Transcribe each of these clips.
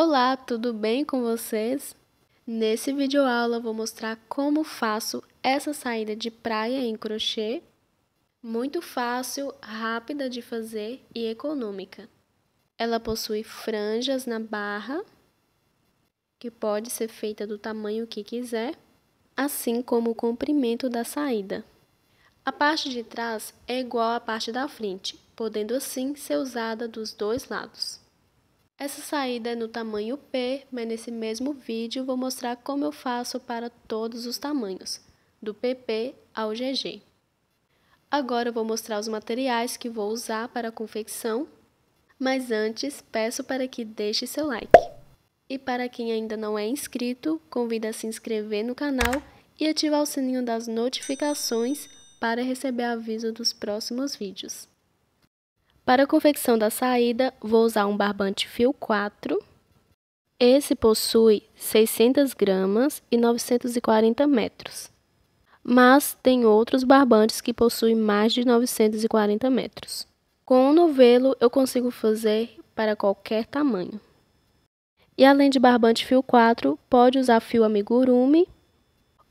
Olá, tudo bem com vocês? Nesse vídeo aula vou mostrar como faço essa saída de praia em crochê. Muito fácil, rápida de fazer e econômica. Ela possui franjas na barra, que pode ser feita do tamanho que quiser, assim como o comprimento da saída. A parte de trás é igual à parte da frente, podendo assim ser usada dos dois lados. Essa saída é no tamanho P, mas nesse mesmo vídeo vou mostrar como eu faço para todos os tamanhos, do PP ao GG. Agora eu vou mostrar os materiais que vou usar para a confecção, mas antes peço para que deixe seu like. E para quem ainda não é inscrito, convida a se inscrever no canal e ativar o sininho das notificações para receber aviso dos próximos vídeos. Para a confecção da saída, vou usar um barbante fio 4. Esse possui 600 gramas e 940 metros, mas tem outros barbantes que possuem mais de 940 metros. Com um novelo, eu consigo fazer para qualquer tamanho. E além de barbante fio 4, pode usar fio amigurumi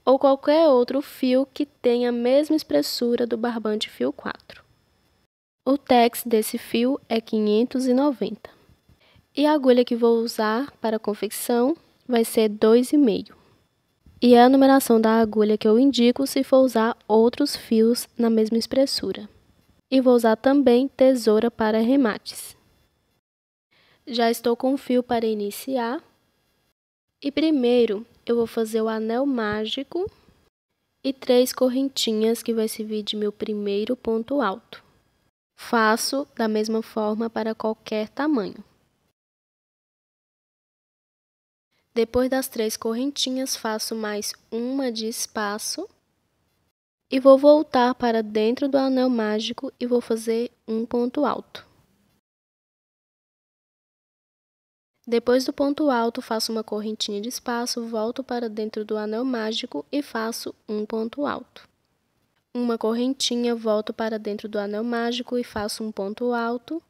ou qualquer outro fio que tenha a mesma espessura do barbante fio 4. O tex desse fio é 590. E a agulha que vou usar para a confecção vai ser 2,5. E a numeração da agulha que eu indico se for usar outros fios na mesma espessura. E vou usar também tesoura para remates. Já estou com o fio para iniciar. E primeiro, eu vou fazer o anel mágico e três correntinhas que vai servir de meu primeiro ponto alto. Faço da mesma forma para qualquer tamanho. Depois das três correntinhas, faço mais uma de espaço. E vou voltar para dentro do anel mágico e vou fazer um ponto alto. Depois do ponto alto, faço uma correntinha de espaço, volto para dentro do anel mágico e faço um ponto alto uma correntinha, volto para dentro do anel mágico e faço um ponto alto,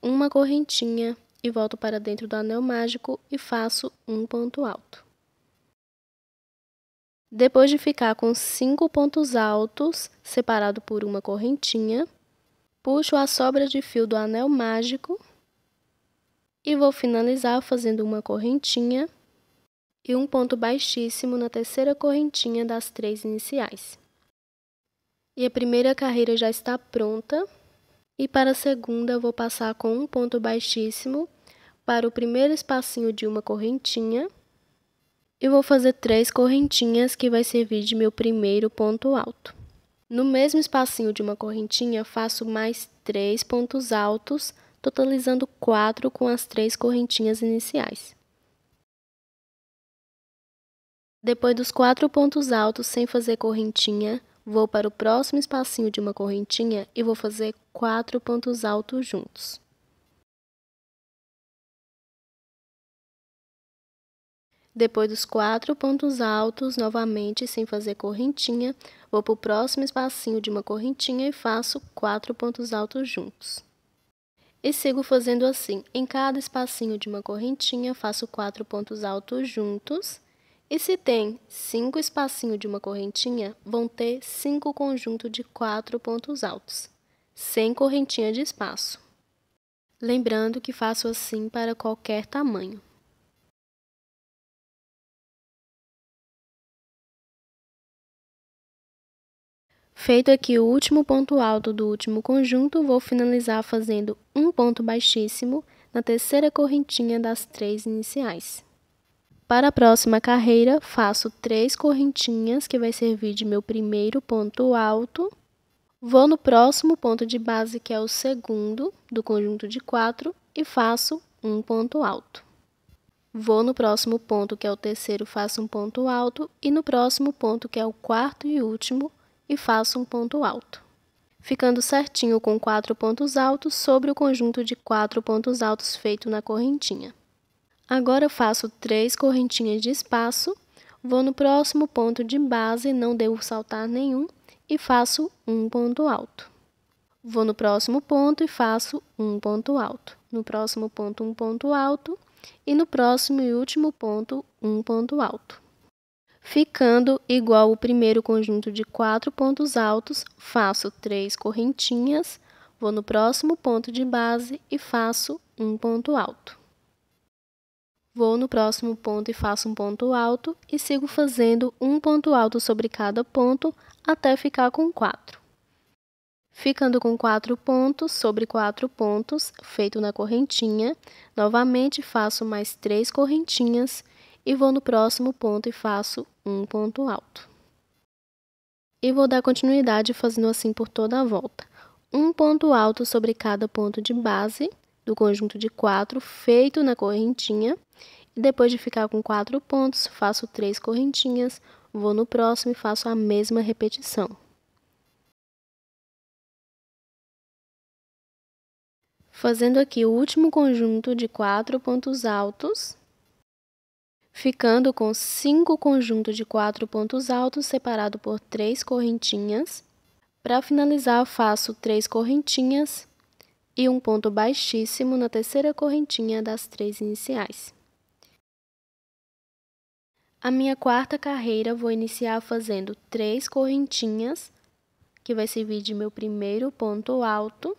uma correntinha e volto para dentro do anel mágico e faço um ponto alto. Depois de ficar com cinco pontos altos, separado por uma correntinha, puxo a sobra de fio do anel mágico e vou finalizar fazendo uma correntinha e um ponto baixíssimo na terceira correntinha das três iniciais. E a primeira carreira já está pronta. E para a segunda, vou passar com um ponto baixíssimo para o primeiro espacinho de uma correntinha. E vou fazer três correntinhas, que vai servir de meu primeiro ponto alto. No mesmo espacinho de uma correntinha, faço mais três pontos altos, totalizando quatro com as três correntinhas iniciais. Depois dos quatro pontos altos, sem fazer correntinha, Vou para o próximo espacinho de uma correntinha e vou fazer quatro pontos altos juntos. Depois dos quatro pontos altos, novamente sem fazer correntinha, vou para o próximo espacinho de uma correntinha e faço quatro pontos altos juntos. E sigo fazendo assim, em cada espacinho de uma correntinha, faço quatro pontos altos juntos e se tem cinco espacinhos de uma correntinha, vão ter cinco conjuntos de quatro pontos altos, sem correntinha de espaço. Lembrando que faço assim para qualquer tamanho. Feito aqui o último ponto alto do último conjunto, vou finalizar fazendo um ponto baixíssimo na terceira correntinha das três iniciais. Para a próxima carreira, faço três correntinhas, que vai servir de meu primeiro ponto alto. Vou no próximo ponto de base, que é o segundo do conjunto de quatro, e faço um ponto alto. Vou no próximo ponto, que é o terceiro, faço um ponto alto, e no próximo ponto, que é o quarto e último, e faço um ponto alto. Ficando certinho com quatro pontos altos sobre o conjunto de quatro pontos altos feito na correntinha. Agora faço três correntinhas de espaço, vou no próximo ponto de base, não devo saltar nenhum, e faço um ponto alto. Vou no próximo ponto e faço um ponto alto. No próximo ponto, um ponto alto. E no próximo e último ponto, um ponto alto. Ficando igual o primeiro conjunto de quatro pontos altos, faço três correntinhas, vou no próximo ponto de base e faço um ponto alto. Vou no próximo ponto e faço um ponto alto e sigo fazendo um ponto alto sobre cada ponto até ficar com 4. Ficando com 4 pontos sobre 4 pontos, feito na correntinha, novamente faço mais 3 correntinhas e vou no próximo ponto e faço um ponto alto. E vou dar continuidade fazendo assim por toda a volta. Um ponto alto sobre cada ponto de base do conjunto de quatro feito na correntinha depois de ficar com quatro pontos, faço três correntinhas, vou no próximo e faço a mesma repetição. Fazendo aqui o último conjunto de quatro pontos altos, ficando com cinco conjuntos de quatro pontos altos separado por três correntinhas. Para finalizar, faço três correntinhas e um ponto baixíssimo na terceira correntinha das três iniciais. A minha quarta carreira vou iniciar fazendo três correntinhas, que vai servir de meu primeiro ponto alto.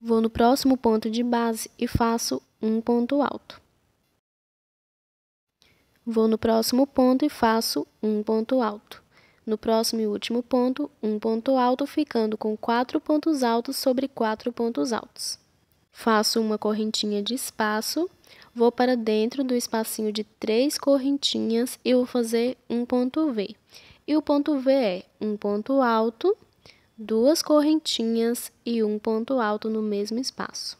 Vou no próximo ponto de base e faço um ponto alto. Vou no próximo ponto e faço um ponto alto. No próximo e último ponto, um ponto alto, ficando com quatro pontos altos sobre quatro pontos altos. Faço uma correntinha de espaço Vou para dentro do espacinho de três correntinhas e vou fazer um ponto V. E o ponto V é um ponto alto, duas correntinhas e um ponto alto no mesmo espaço.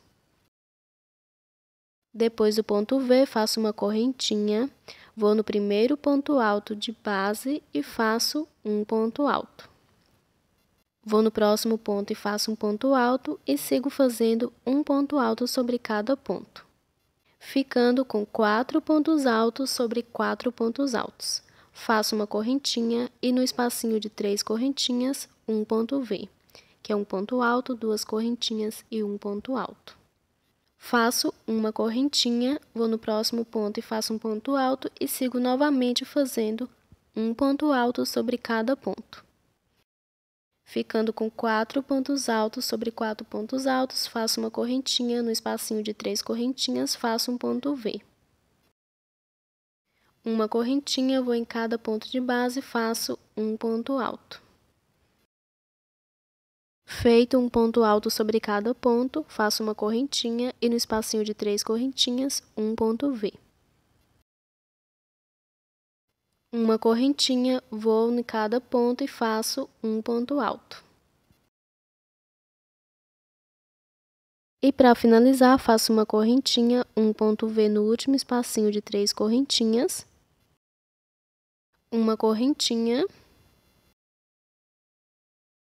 Depois do ponto V, faço uma correntinha, vou no primeiro ponto alto de base e faço um ponto alto. Vou no próximo ponto e faço um ponto alto e sigo fazendo um ponto alto sobre cada ponto ficando com quatro pontos altos sobre quatro pontos altos. Faço uma correntinha e no espacinho de três correntinhas, um ponto V, que é um ponto alto, duas correntinhas e um ponto alto. Faço uma correntinha, vou no próximo ponto e faço um ponto alto e sigo novamente fazendo um ponto alto sobre cada ponto ficando com quatro pontos altos sobre quatro pontos altos, faço uma correntinha, no espacinho de três correntinhas, faço um ponto V. Uma correntinha, vou em cada ponto de base, faço um ponto alto. Feito um ponto alto sobre cada ponto, faço uma correntinha e no espacinho de três correntinhas, um ponto V uma correntinha, vou em cada ponto e faço um ponto alto. E para finalizar, faço uma correntinha, um ponto V no último espacinho de três correntinhas, uma correntinha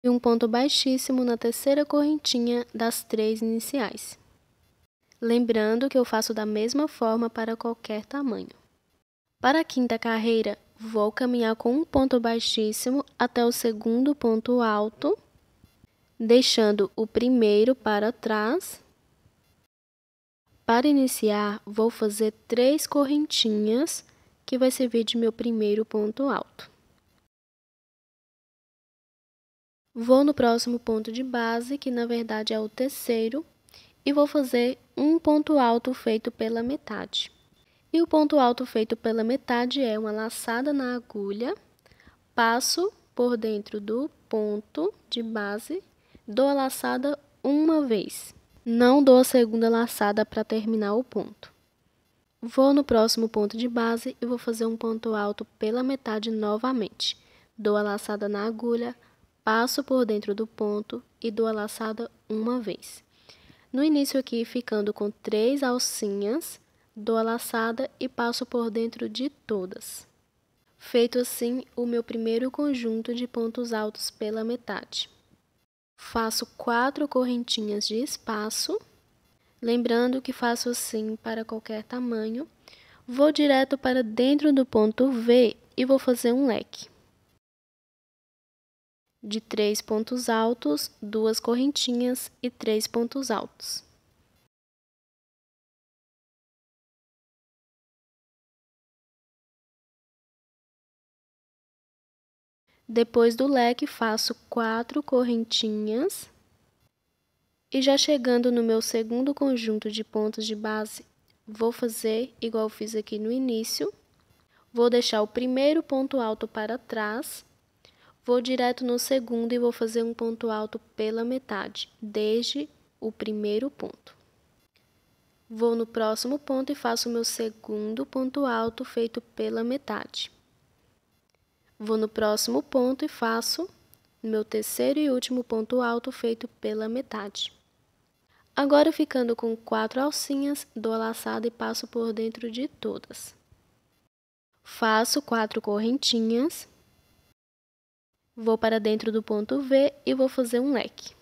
e um ponto baixíssimo na terceira correntinha das três iniciais. Lembrando que eu faço da mesma forma para qualquer tamanho. Para a quinta carreira, Vou caminhar com um ponto baixíssimo até o segundo ponto alto, deixando o primeiro para trás. Para iniciar, vou fazer três correntinhas, que vai servir de meu primeiro ponto alto. Vou no próximo ponto de base, que na verdade é o terceiro, e vou fazer um ponto alto feito pela metade. E o ponto alto feito pela metade é uma laçada na agulha, passo por dentro do ponto de base, dou a laçada uma vez. Não dou a segunda laçada para terminar o ponto. Vou no próximo ponto de base e vou fazer um ponto alto pela metade novamente. Dou a laçada na agulha, passo por dentro do ponto e dou a laçada uma vez. No início aqui, ficando com três alcinhas, dou a laçada e passo por dentro de todas. Feito assim o meu primeiro conjunto de pontos altos pela metade. Faço quatro correntinhas de espaço, lembrando que faço assim para qualquer tamanho. Vou direto para dentro do ponto V e vou fazer um leque. De três pontos altos, duas correntinhas e três pontos altos. Depois do leque, faço quatro correntinhas. E já chegando no meu segundo conjunto de pontos de base, vou fazer igual fiz aqui no início. Vou deixar o primeiro ponto alto para trás, vou direto no segundo e vou fazer um ponto alto pela metade, desde o primeiro ponto. Vou no próximo ponto e faço o meu segundo ponto alto feito pela metade. Vou no próximo ponto e faço meu terceiro e último ponto alto feito pela metade. Agora, ficando com quatro alcinhas, dou a laçada e passo por dentro de todas. Faço quatro correntinhas, vou para dentro do ponto V e vou fazer um leque.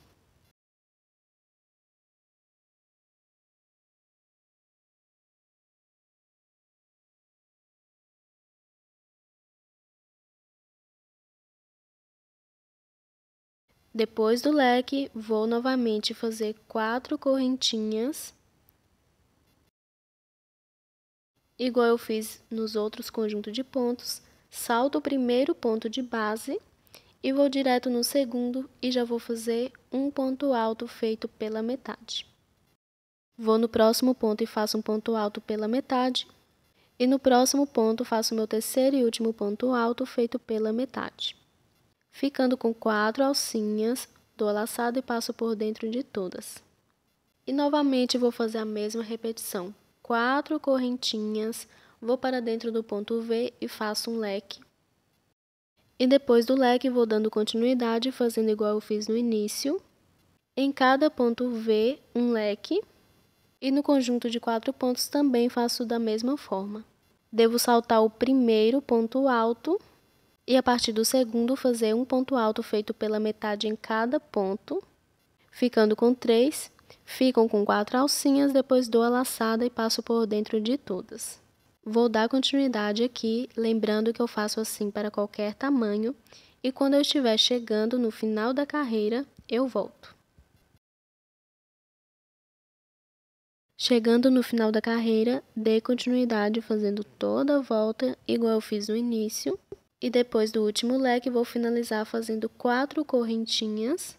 Depois do leque, vou novamente fazer quatro correntinhas, igual eu fiz nos outros conjuntos de pontos, salto o primeiro ponto de base e vou direto no segundo e já vou fazer um ponto alto feito pela metade. Vou no próximo ponto e faço um ponto alto pela metade, e no próximo ponto faço meu terceiro e último ponto alto feito pela metade ficando com quatro alcinhas, dou a laçada e passo por dentro de todas. E novamente vou fazer a mesma repetição. Quatro correntinhas, vou para dentro do ponto V e faço um leque. E depois do leque vou dando continuidade, fazendo igual eu fiz no início. Em cada ponto V, um leque. E no conjunto de quatro pontos também faço da mesma forma. Devo saltar o primeiro ponto alto e a partir do segundo fazer um ponto alto feito pela metade em cada ponto, ficando com três, ficam com quatro alcinhas, depois dou a laçada e passo por dentro de todas. Vou dar continuidade aqui, lembrando que eu faço assim para qualquer tamanho, e quando eu estiver chegando no final da carreira, eu volto. Chegando no final da carreira, dei continuidade fazendo toda a volta igual eu fiz no início, e depois do último leque, vou finalizar fazendo quatro correntinhas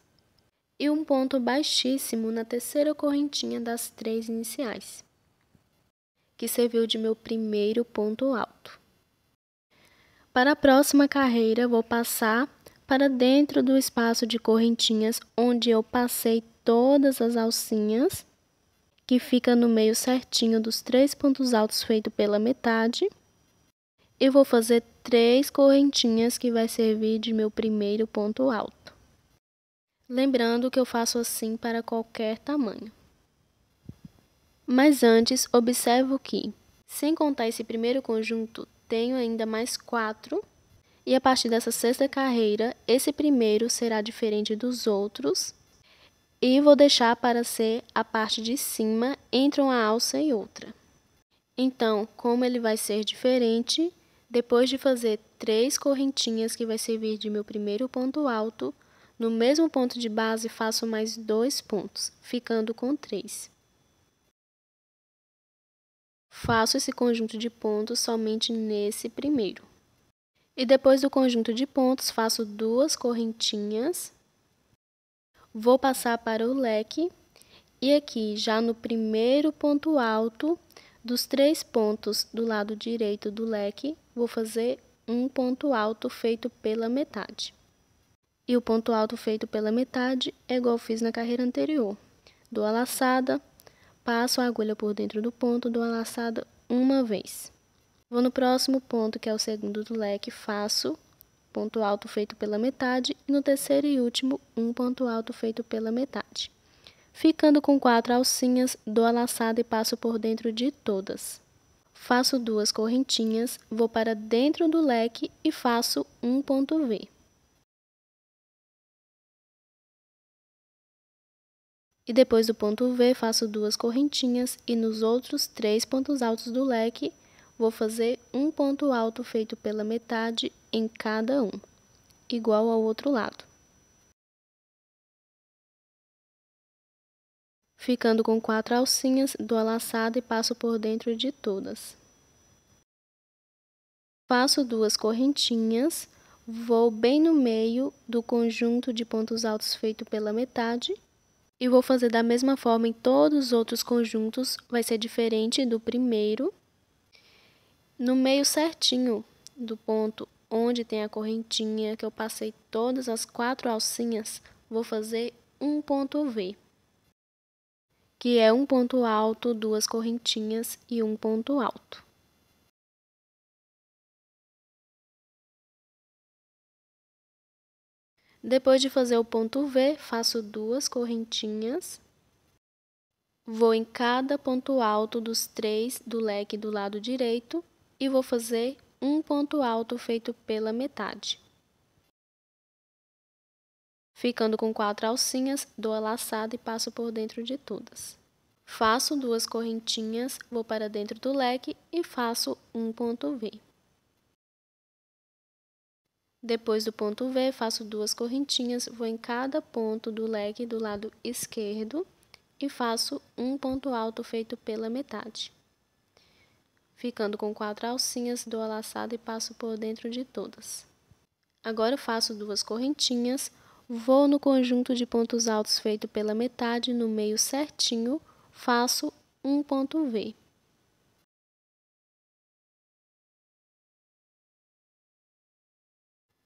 e um ponto baixíssimo na terceira correntinha das três iniciais, que serviu de meu primeiro ponto alto. Para a próxima carreira, vou passar para dentro do espaço de correntinhas onde eu passei todas as alcinhas, que fica no meio certinho dos três pontos altos feito pela metade. Eu vou fazer três correntinhas que vai servir de meu primeiro ponto alto. Lembrando que eu faço assim para qualquer tamanho. Mas antes, observo que, sem contar esse primeiro conjunto, tenho ainda mais quatro, e a partir dessa sexta carreira, esse primeiro será diferente dos outros, e vou deixar para ser a parte de cima entre uma alça e outra. Então, como ele vai ser diferente, depois de fazer três correntinhas que vai servir de meu primeiro ponto alto, no mesmo ponto de base faço mais dois pontos, ficando com três. Faço esse conjunto de pontos somente nesse primeiro. E depois do conjunto de pontos, faço duas correntinhas. Vou passar para o leque. E aqui, já no primeiro ponto alto, dos três pontos do lado direito do leque, vou fazer um ponto alto feito pela metade. E o ponto alto feito pela metade é igual fiz na carreira anterior. Dou a laçada, passo a agulha por dentro do ponto, dou a laçada uma vez. Vou no próximo ponto, que é o segundo do leque, faço ponto alto feito pela metade e no terceiro e último, um ponto alto feito pela metade. Ficando com quatro alcinhas, dou a laçada e passo por dentro de todas faço duas correntinhas, vou para dentro do leque e faço um ponto V. E depois do ponto V, faço duas correntinhas e nos outros três pontos altos do leque, vou fazer um ponto alto feito pela metade em cada um, igual ao outro lado. ficando com quatro alcinhas do laçada e passo por dentro de todas. Faço duas correntinhas, vou bem no meio do conjunto de pontos altos feito pela metade e vou fazer da mesma forma em todos os outros conjuntos, vai ser diferente do primeiro. No meio certinho do ponto onde tem a correntinha que eu passei todas as quatro alcinhas, vou fazer um ponto V que é um ponto alto, duas correntinhas e um ponto alto. Depois de fazer o ponto V, faço duas correntinhas. Vou em cada ponto alto dos três do leque do lado direito e vou fazer um ponto alto feito pela metade ficando com quatro alcinhas, dou a laçada e passo por dentro de todas. Faço duas correntinhas, vou para dentro do leque e faço um ponto V. Depois do ponto V, faço duas correntinhas, vou em cada ponto do leque do lado esquerdo e faço um ponto alto feito pela metade. Ficando com quatro alcinhas, dou a laçada e passo por dentro de todas. Agora faço duas correntinhas, Vou no conjunto de pontos altos feito pela metade no meio certinho, faço um ponto V.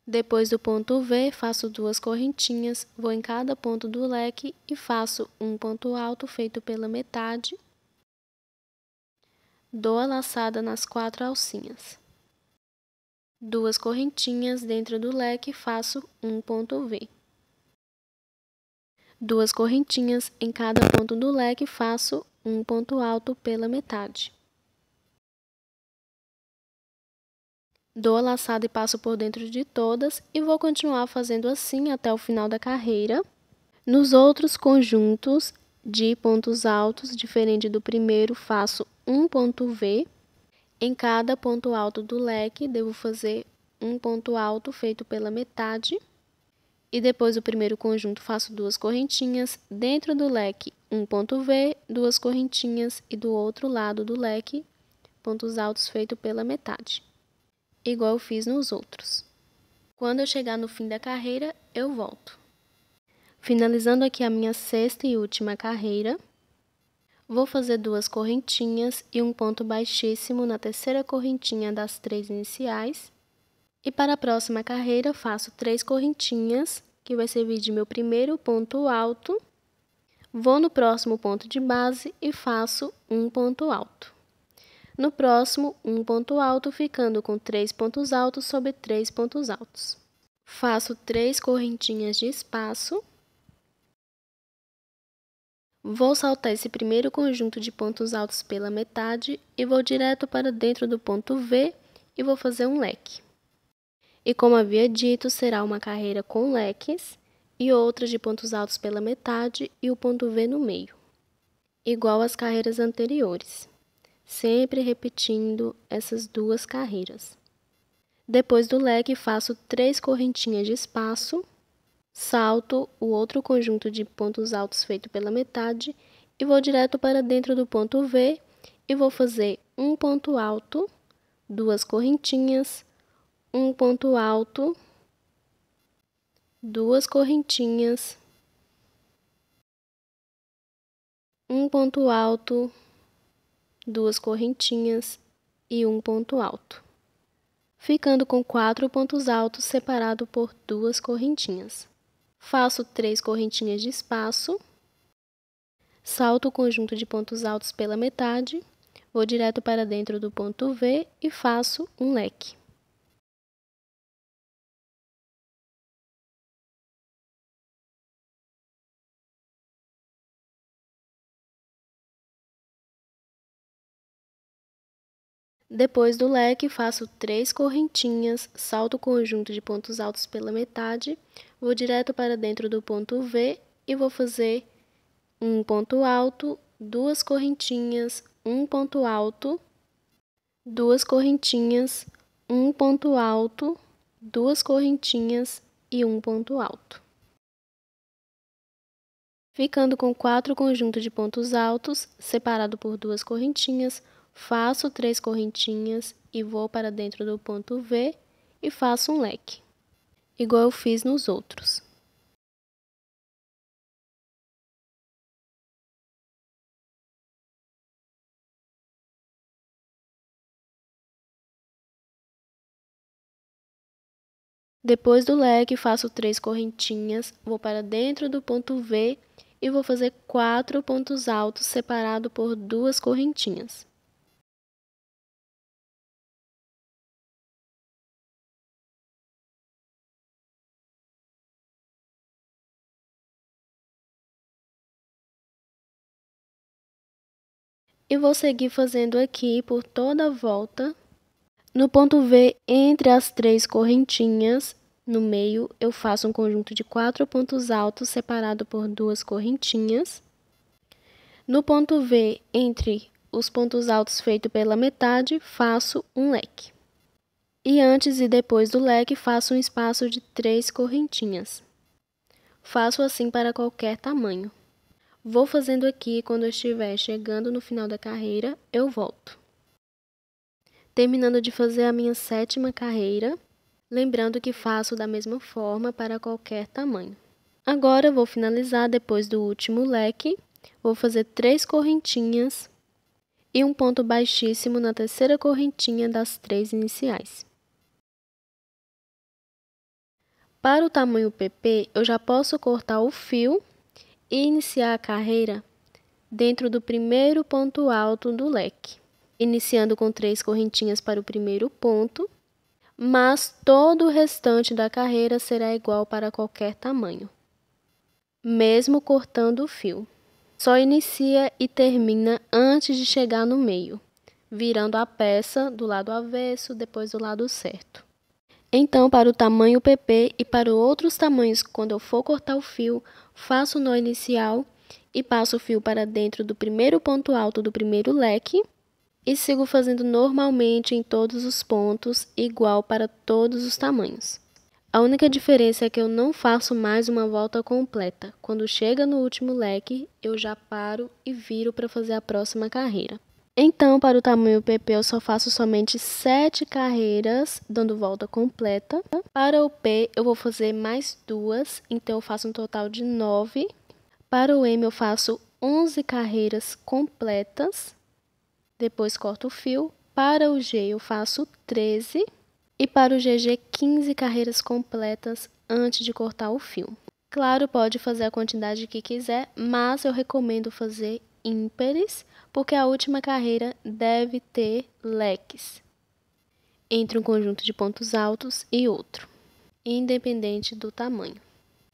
Depois do ponto V, faço duas correntinhas, vou em cada ponto do leque e faço um ponto alto feito pela metade. Dou a laçada nas quatro alcinhas. Duas correntinhas dentro do leque, faço um ponto V duas correntinhas em cada ponto do leque, faço um ponto alto pela metade. Dou a laçada e passo por dentro de todas e vou continuar fazendo assim até o final da carreira. Nos outros conjuntos de pontos altos, diferente do primeiro, faço um ponto V. Em cada ponto alto do leque, devo fazer um ponto alto feito pela metade e depois do primeiro conjunto faço duas correntinhas, dentro do leque um ponto V, duas correntinhas e do outro lado do leque pontos altos feito pela metade, igual eu fiz nos outros. Quando eu chegar no fim da carreira, eu volto. Finalizando aqui a minha sexta e última carreira, vou fazer duas correntinhas e um ponto baixíssimo na terceira correntinha das três iniciais, e para a próxima carreira, eu faço três correntinhas, que vai servir de meu primeiro ponto alto. Vou no próximo ponto de base e faço um ponto alto. No próximo, um ponto alto, ficando com três pontos altos sobre três pontos altos. Faço três correntinhas de espaço. Vou saltar esse primeiro conjunto de pontos altos pela metade e vou direto para dentro do ponto V e vou fazer um leque. E como havia dito, será uma carreira com leques e outra de pontos altos pela metade e o ponto V no meio, igual às carreiras anteriores, sempre repetindo essas duas carreiras. Depois do leque, faço três correntinhas de espaço, salto o outro conjunto de pontos altos feito pela metade e vou direto para dentro do ponto V e vou fazer um ponto alto, duas correntinhas, um ponto alto, duas correntinhas, um ponto alto, duas correntinhas e um ponto alto, ficando com quatro pontos altos separado por duas correntinhas. Faço três correntinhas de espaço, salto o conjunto de pontos altos pela metade, vou direto para dentro do ponto V e faço um leque. Depois do leque, faço três correntinhas, salto o conjunto de pontos altos pela metade, vou direto para dentro do ponto V e vou fazer um ponto alto, duas correntinhas, um ponto alto, duas correntinhas, um ponto alto, duas correntinhas e um ponto alto. Ficando com quatro conjuntos de pontos altos, separado por duas correntinhas, faço três correntinhas e vou para dentro do ponto V e faço um leque, igual eu fiz nos outros. Depois do leque, faço três correntinhas, vou para dentro do ponto V e vou fazer quatro pontos altos separado por duas correntinhas. e vou seguir fazendo aqui por toda a volta. No ponto V, entre as três correntinhas, no meio, eu faço um conjunto de quatro pontos altos separado por duas correntinhas. No ponto V, entre os pontos altos feito pela metade, faço um leque. E antes e depois do leque, faço um espaço de três correntinhas. Faço assim para qualquer tamanho. Vou fazendo aqui, quando eu estiver chegando no final da carreira, eu volto. Terminando de fazer a minha sétima carreira, lembrando que faço da mesma forma para qualquer tamanho. Agora vou finalizar depois do último leque, vou fazer três correntinhas e um ponto baixíssimo na terceira correntinha das três iniciais. Para o tamanho PP, eu já posso cortar o fio iniciar a carreira dentro do primeiro ponto alto do leque, iniciando com três correntinhas para o primeiro ponto, mas todo o restante da carreira será igual para qualquer tamanho, mesmo cortando o fio. Só inicia e termina antes de chegar no meio, virando a peça do lado avesso, depois do lado certo. Então, para o tamanho PP e para outros tamanhos, quando eu for cortar o fio, faço o nó inicial e passo o fio para dentro do primeiro ponto alto do primeiro leque e sigo fazendo normalmente em todos os pontos, igual para todos os tamanhos. A única diferença é que eu não faço mais uma volta completa. Quando chega no último leque, eu já paro e viro para fazer a próxima carreira. Então, para o tamanho PP, eu só faço somente 7 carreiras, dando volta completa. Para o P, eu vou fazer mais duas, então eu faço um total de 9. Para o M, eu faço 11 carreiras completas, depois corto o fio. Para o G, eu faço 13. E para o GG, 15 carreiras completas antes de cortar o fio. Claro, pode fazer a quantidade que quiser, mas eu recomendo fazer ímpares, porque a última carreira deve ter leques entre um conjunto de pontos altos e outro, independente do tamanho.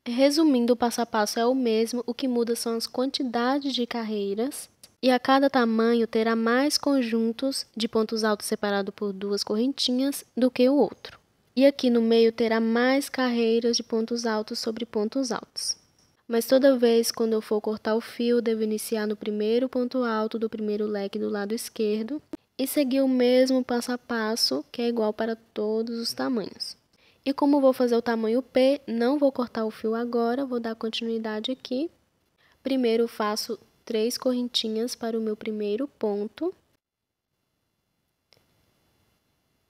Resumindo, o passo a passo é o mesmo, o que muda são as quantidades de carreiras, e a cada tamanho terá mais conjuntos de pontos altos separados por duas correntinhas do que o outro. E aqui no meio terá mais carreiras de pontos altos sobre pontos altos mas toda vez quando eu for cortar o fio, devo iniciar no primeiro ponto alto do primeiro leque do lado esquerdo e seguir o mesmo passo a passo, que é igual para todos os tamanhos. E como vou fazer o tamanho P, não vou cortar o fio agora, vou dar continuidade aqui. Primeiro faço três correntinhas para o meu primeiro ponto.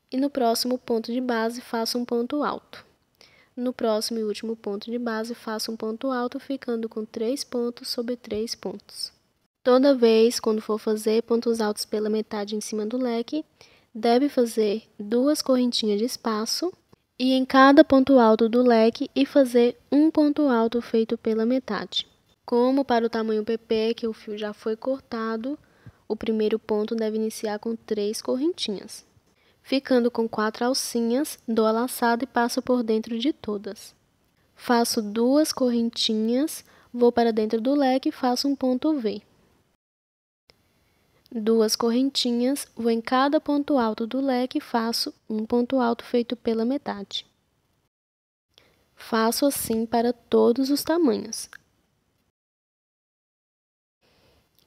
E no próximo ponto de base faço um ponto alto. No próximo e último ponto de base, faça um ponto alto, ficando com 3 pontos sobre 3 pontos. Toda vez quando for fazer pontos altos pela metade em cima do leque, deve fazer duas correntinhas de espaço e em cada ponto alto do leque e fazer um ponto alto feito pela metade. Como para o tamanho PP, que o fio já foi cortado, o primeiro ponto deve iniciar com três correntinhas ficando com quatro alcinhas, dou a laçada e passo por dentro de todas. Faço duas correntinhas, vou para dentro do leque e faço um ponto V. Duas correntinhas, vou em cada ponto alto do leque e faço um ponto alto feito pela metade. Faço assim para todos os tamanhos.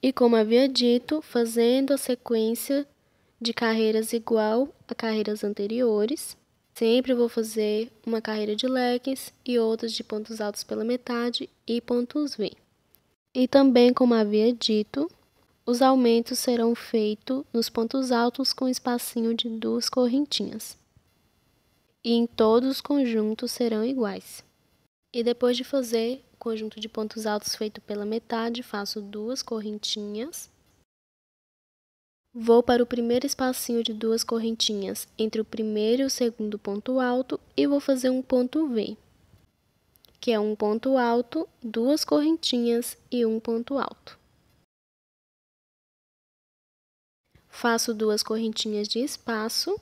E como havia dito, fazendo a sequência de carreiras igual a carreiras anteriores. Sempre vou fazer uma carreira de leques e outras de pontos altos pela metade e pontos V. E também, como havia dito, os aumentos serão feitos nos pontos altos com espacinho de duas correntinhas. E em todos os conjuntos serão iguais. E depois de fazer o conjunto de pontos altos feito pela metade, faço duas correntinhas Vou para o primeiro espacinho de duas correntinhas, entre o primeiro e o segundo ponto alto, e vou fazer um ponto V, que é um ponto alto, duas correntinhas e um ponto alto. Faço duas correntinhas de espaço,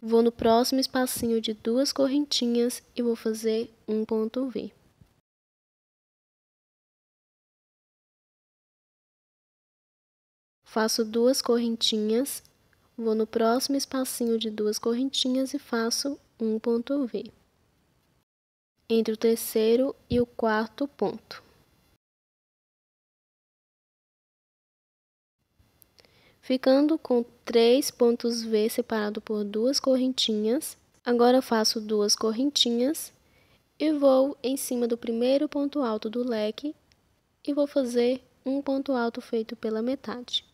vou no próximo espacinho de duas correntinhas e vou fazer um ponto V. Faço duas correntinhas, vou no próximo espacinho de duas correntinhas e faço um ponto V. Entre o terceiro e o quarto ponto. Ficando com três pontos V separado por duas correntinhas, agora faço duas correntinhas e vou em cima do primeiro ponto alto do leque e vou fazer um ponto alto feito pela metade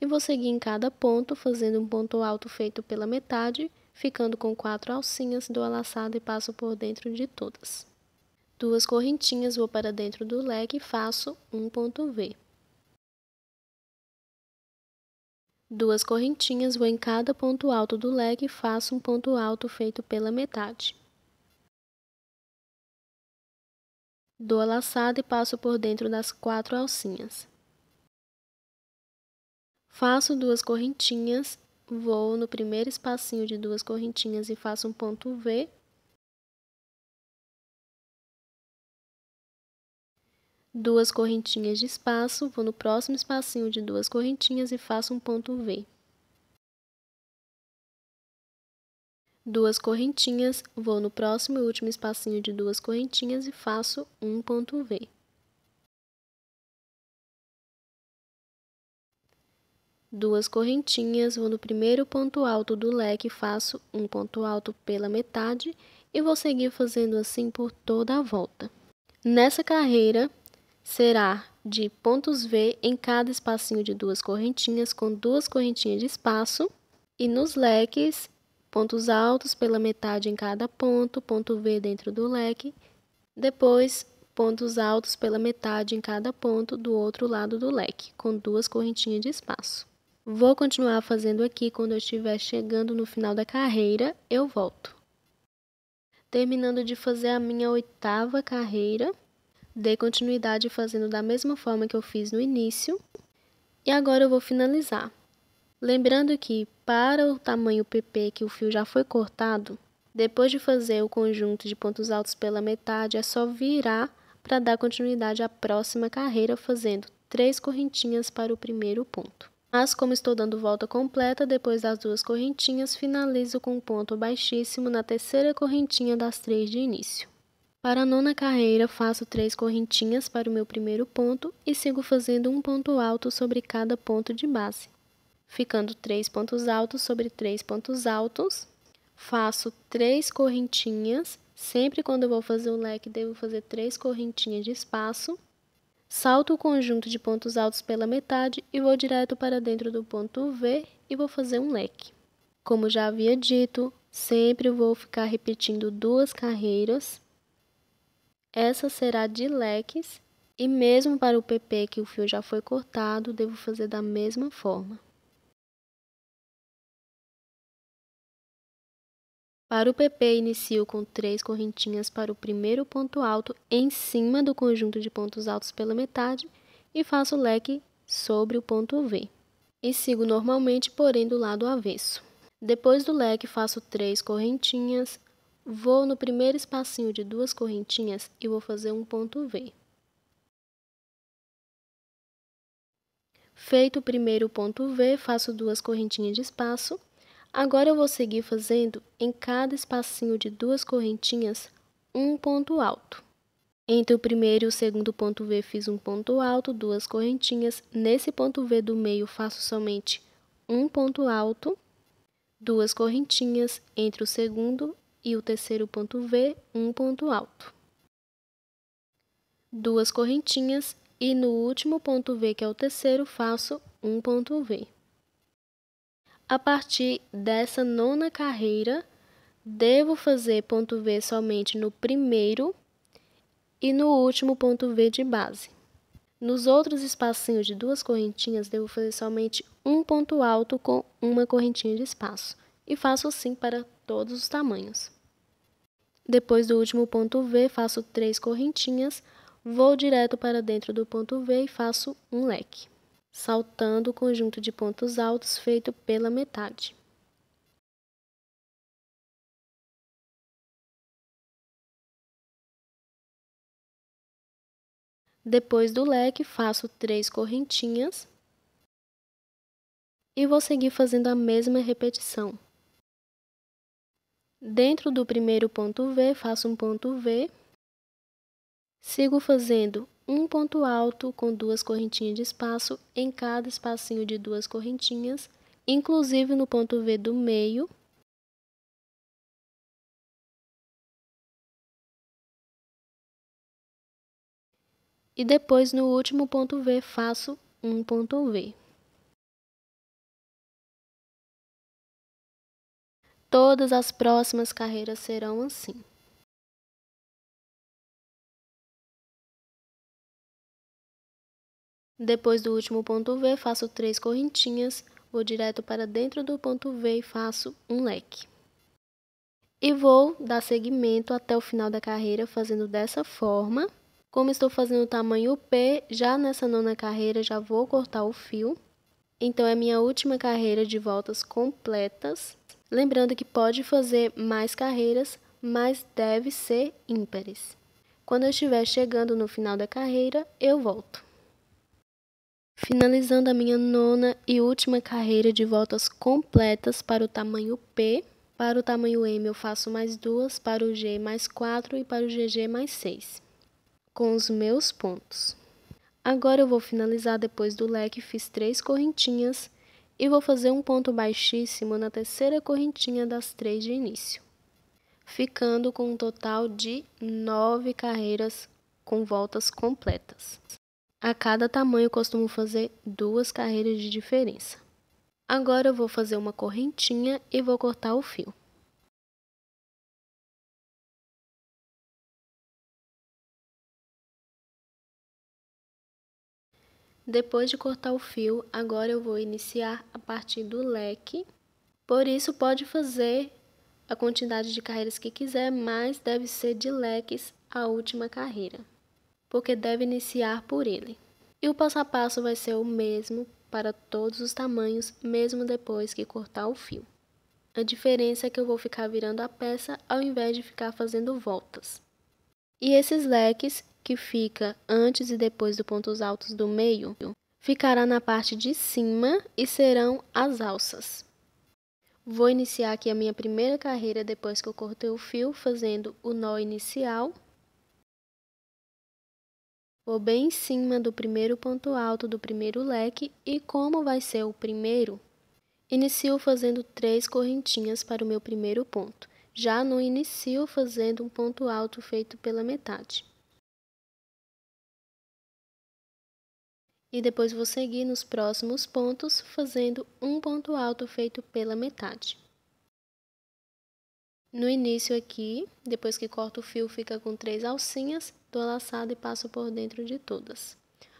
e vou seguir em cada ponto fazendo um ponto alto feito pela metade, ficando com quatro alcinhas, dou a laçada e passo por dentro de todas. Duas correntinhas, vou para dentro do leque e faço um ponto V. Duas correntinhas, vou em cada ponto alto do leque e faço um ponto alto feito pela metade. Dou a laçada e passo por dentro das quatro alcinhas. Faço duas correntinhas, vou no primeiro espacinho de duas correntinhas e faço um ponto V. Duas correntinhas de espaço, vou no próximo espacinho de duas correntinhas e faço um ponto V. Duas correntinhas, vou no próximo e último espacinho de duas correntinhas e faço um ponto V. duas correntinhas, vou no primeiro ponto alto do leque, faço um ponto alto pela metade e vou seguir fazendo assim por toda a volta. Nessa carreira, será de pontos V em cada espacinho de duas correntinhas, com duas correntinhas de espaço, e nos leques, pontos altos pela metade em cada ponto, ponto V dentro do leque, depois pontos altos pela metade em cada ponto do outro lado do leque, com duas correntinhas de espaço. Vou continuar fazendo aqui quando eu estiver chegando no final da carreira, eu volto. Terminando de fazer a minha oitava carreira, dei continuidade fazendo da mesma forma que eu fiz no início. E agora eu vou finalizar. Lembrando que, para o tamanho PP que o fio já foi cortado, depois de fazer o conjunto de pontos altos pela metade, é só virar para dar continuidade à próxima carreira, fazendo três correntinhas para o primeiro ponto. Mas, como estou dando volta completa, depois das duas correntinhas, finalizo com um ponto baixíssimo na terceira correntinha das três de início. Para a nona carreira, faço três correntinhas para o meu primeiro ponto e sigo fazendo um ponto alto sobre cada ponto de base. Ficando três pontos altos sobre três pontos altos, faço três correntinhas. Sempre quando eu vou fazer o leque, devo fazer três correntinhas de espaço Salto o conjunto de pontos altos pela metade e vou direto para dentro do ponto V e vou fazer um leque. Como já havia dito, sempre vou ficar repetindo duas carreiras. Essa será de leques e mesmo para o PP que o fio já foi cortado, devo fazer da mesma forma. Para o PP, inicio com três correntinhas para o primeiro ponto alto em cima do conjunto de pontos altos pela metade e faço o leque sobre o ponto V. E sigo normalmente, porém do lado avesso. Depois do leque, faço três correntinhas, vou no primeiro espacinho de duas correntinhas e vou fazer um ponto V. Feito o primeiro ponto V, faço duas correntinhas de espaço Agora eu vou seguir fazendo em cada espacinho de duas correntinhas um ponto alto. Entre o primeiro e o segundo ponto V fiz um ponto alto, duas correntinhas. Nesse ponto V do meio faço somente um ponto alto, duas correntinhas. Entre o segundo e o terceiro ponto V, um ponto alto. Duas correntinhas e no último ponto V, que é o terceiro, faço um ponto V. A partir dessa nona carreira, devo fazer ponto V somente no primeiro e no último ponto V de base. Nos outros espacinhos de duas correntinhas, devo fazer somente um ponto alto com uma correntinha de espaço. E faço assim para todos os tamanhos. Depois do último ponto V, faço três correntinhas, vou direto para dentro do ponto V e faço um leque saltando o conjunto de pontos altos feito pela metade. Depois do leque, faço três correntinhas e vou seguir fazendo a mesma repetição. Dentro do primeiro ponto V, faço um ponto V, sigo fazendo um ponto alto com duas correntinhas de espaço em cada espacinho de duas correntinhas, inclusive no ponto V do meio. E depois, no último ponto V, faço um ponto V. Todas as próximas carreiras serão assim. Depois do último ponto V, faço três correntinhas, vou direto para dentro do ponto V e faço um leque. E vou dar seguimento até o final da carreira fazendo dessa forma. Como estou fazendo o tamanho P, já nessa nona carreira já vou cortar o fio. Então, é minha última carreira de voltas completas. Lembrando que pode fazer mais carreiras, mas deve ser ímpares. Quando eu estiver chegando no final da carreira, eu volto. Finalizando a minha nona e última carreira de voltas completas para o tamanho P, para o tamanho M eu faço mais duas, para o G mais quatro e para o GG mais seis, com os meus pontos. Agora eu vou finalizar depois do leque, fiz três correntinhas e vou fazer um ponto baixíssimo na terceira correntinha das três de início, ficando com um total de nove carreiras com voltas completas. A cada tamanho eu costumo fazer duas carreiras de diferença. Agora eu vou fazer uma correntinha e vou cortar o fio. Depois de cortar o fio, agora eu vou iniciar a partir do leque. Por isso, pode fazer a quantidade de carreiras que quiser, mas deve ser de leques a última carreira porque deve iniciar por ele. E o passo a passo vai ser o mesmo para todos os tamanhos, mesmo depois que cortar o fio. A diferença é que eu vou ficar virando a peça ao invés de ficar fazendo voltas. E esses leques, que fica antes e depois dos pontos altos do meio, ficará na parte de cima e serão as alças. Vou iniciar aqui a minha primeira carreira depois que eu cortei o fio, fazendo o nó inicial Vou bem em cima do primeiro ponto alto do primeiro leque e como vai ser o primeiro, inicio fazendo três correntinhas para o meu primeiro ponto. Já no inicio fazendo um ponto alto feito pela metade. E depois vou seguir nos próximos pontos fazendo um ponto alto feito pela metade. No início aqui, depois que corto o fio, fica com três alcinhas, dou a laçada e passo por dentro de todas.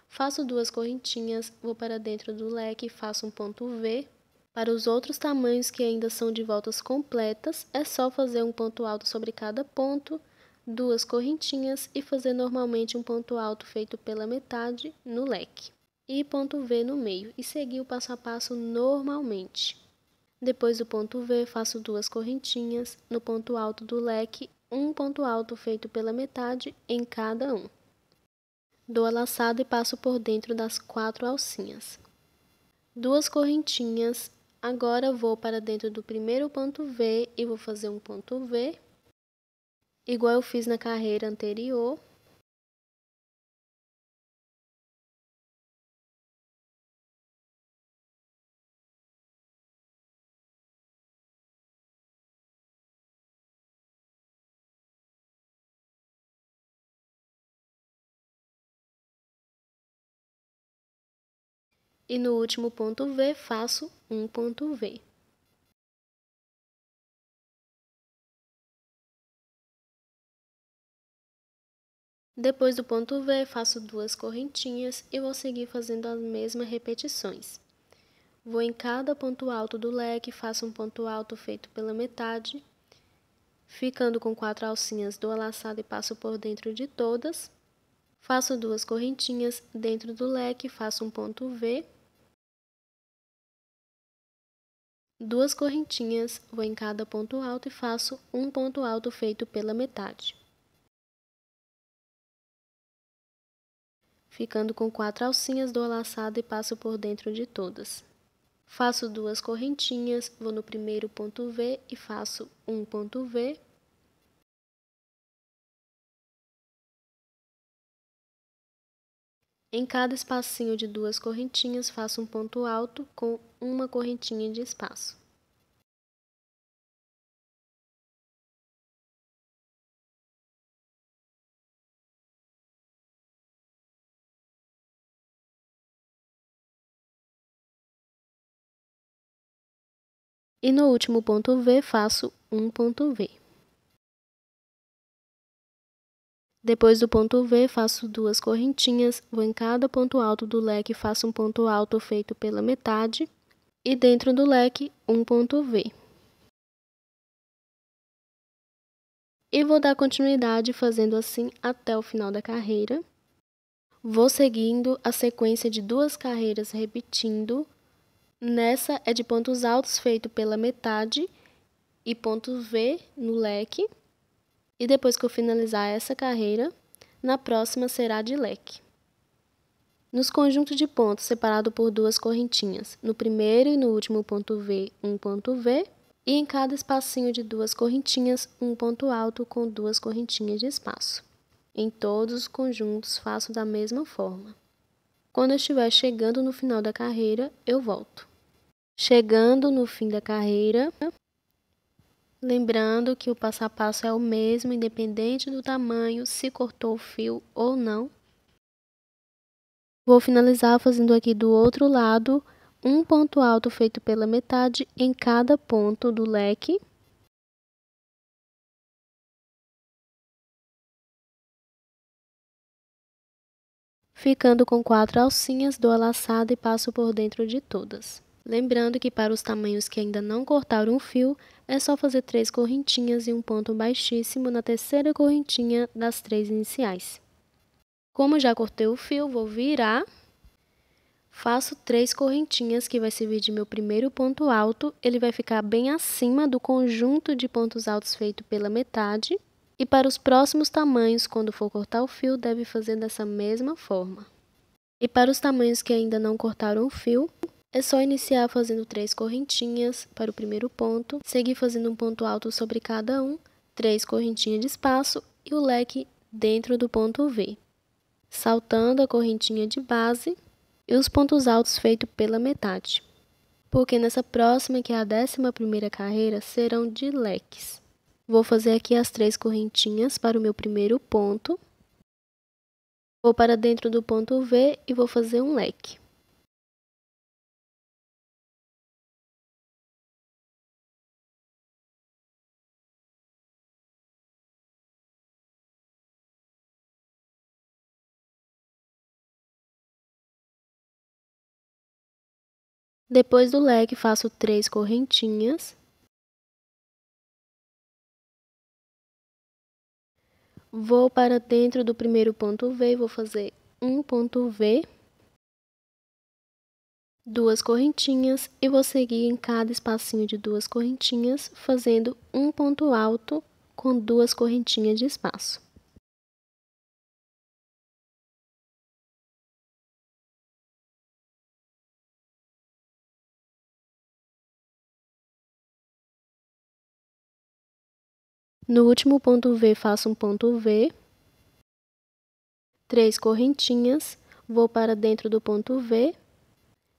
Faço duas correntinhas, vou para dentro do leque e faço um ponto V. Para os outros tamanhos que ainda são de voltas completas, é só fazer um ponto alto sobre cada ponto, duas correntinhas e fazer normalmente um ponto alto feito pela metade no leque. E ponto V no meio, e seguir o passo a passo normalmente. Depois do ponto V, faço duas correntinhas no ponto alto do leque, um ponto alto feito pela metade em cada um. Dou a laçada e passo por dentro das quatro alcinhas. Duas correntinhas, agora vou para dentro do primeiro ponto V e vou fazer um ponto V, igual eu fiz na carreira anterior. e no último ponto V faço um ponto V. Depois do ponto V, faço duas correntinhas e vou seguir fazendo as mesmas repetições. Vou em cada ponto alto do leque, faço um ponto alto feito pela metade, ficando com quatro alcinhas, dou a laçada e passo por dentro de todas. Faço duas correntinhas dentro do leque, faço um ponto V, duas correntinhas, vou em cada ponto alto e faço um ponto alto feito pela metade. Ficando com quatro alcinhas, dou a laçada e passo por dentro de todas. Faço duas correntinhas, vou no primeiro ponto V e faço um ponto V. Em cada espacinho de duas correntinhas, faço um ponto alto com uma correntinha de espaço. E no último ponto V, faço um ponto V. Depois do ponto V, faço duas correntinhas, vou em cada ponto alto do leque, faço um ponto alto feito pela metade e dentro do leque um ponto V. E vou dar continuidade fazendo assim até o final da carreira. Vou seguindo a sequência de duas carreiras repetindo. Nessa é de pontos altos feito pela metade e ponto V no leque. E depois que eu finalizar essa carreira, na próxima será de leque. Nos conjuntos de pontos separado por duas correntinhas, no primeiro e no último ponto V, um ponto V, e em cada espacinho de duas correntinhas, um ponto alto com duas correntinhas de espaço. Em todos os conjuntos faço da mesma forma. Quando eu estiver chegando no final da carreira, eu volto. Chegando no fim da carreira, lembrando que o passo a passo é o mesmo, independente do tamanho, se cortou o fio ou não, Vou finalizar fazendo aqui do outro lado um ponto alto feito pela metade em cada ponto do leque. Ficando com quatro alcinhas, dou a laçada e passo por dentro de todas. Lembrando que para os tamanhos que ainda não cortaram o fio, é só fazer três correntinhas e um ponto baixíssimo na terceira correntinha das três iniciais. Como já cortei o fio, vou virar. Faço três correntinhas, que vai servir de meu primeiro ponto alto. Ele vai ficar bem acima do conjunto de pontos altos feito pela metade. E para os próximos tamanhos, quando for cortar o fio, deve fazer dessa mesma forma. E para os tamanhos que ainda não cortaram o fio, é só iniciar fazendo três correntinhas para o primeiro ponto, seguir fazendo um ponto alto sobre cada um, três correntinhas de espaço e o leque dentro do ponto V saltando a correntinha de base e os pontos altos feitos pela metade, porque nessa próxima, que é a décima primeira carreira, serão de leques. Vou fazer aqui as três correntinhas para o meu primeiro ponto, vou para dentro do ponto V e vou fazer um leque. Depois do leque, faço três correntinhas. Vou para dentro do primeiro ponto V, e vou fazer um ponto V, duas correntinhas e vou seguir em cada espacinho de duas correntinhas, fazendo um ponto alto com duas correntinhas de espaço. No último ponto V, faço um ponto V, três correntinhas, vou para dentro do ponto V,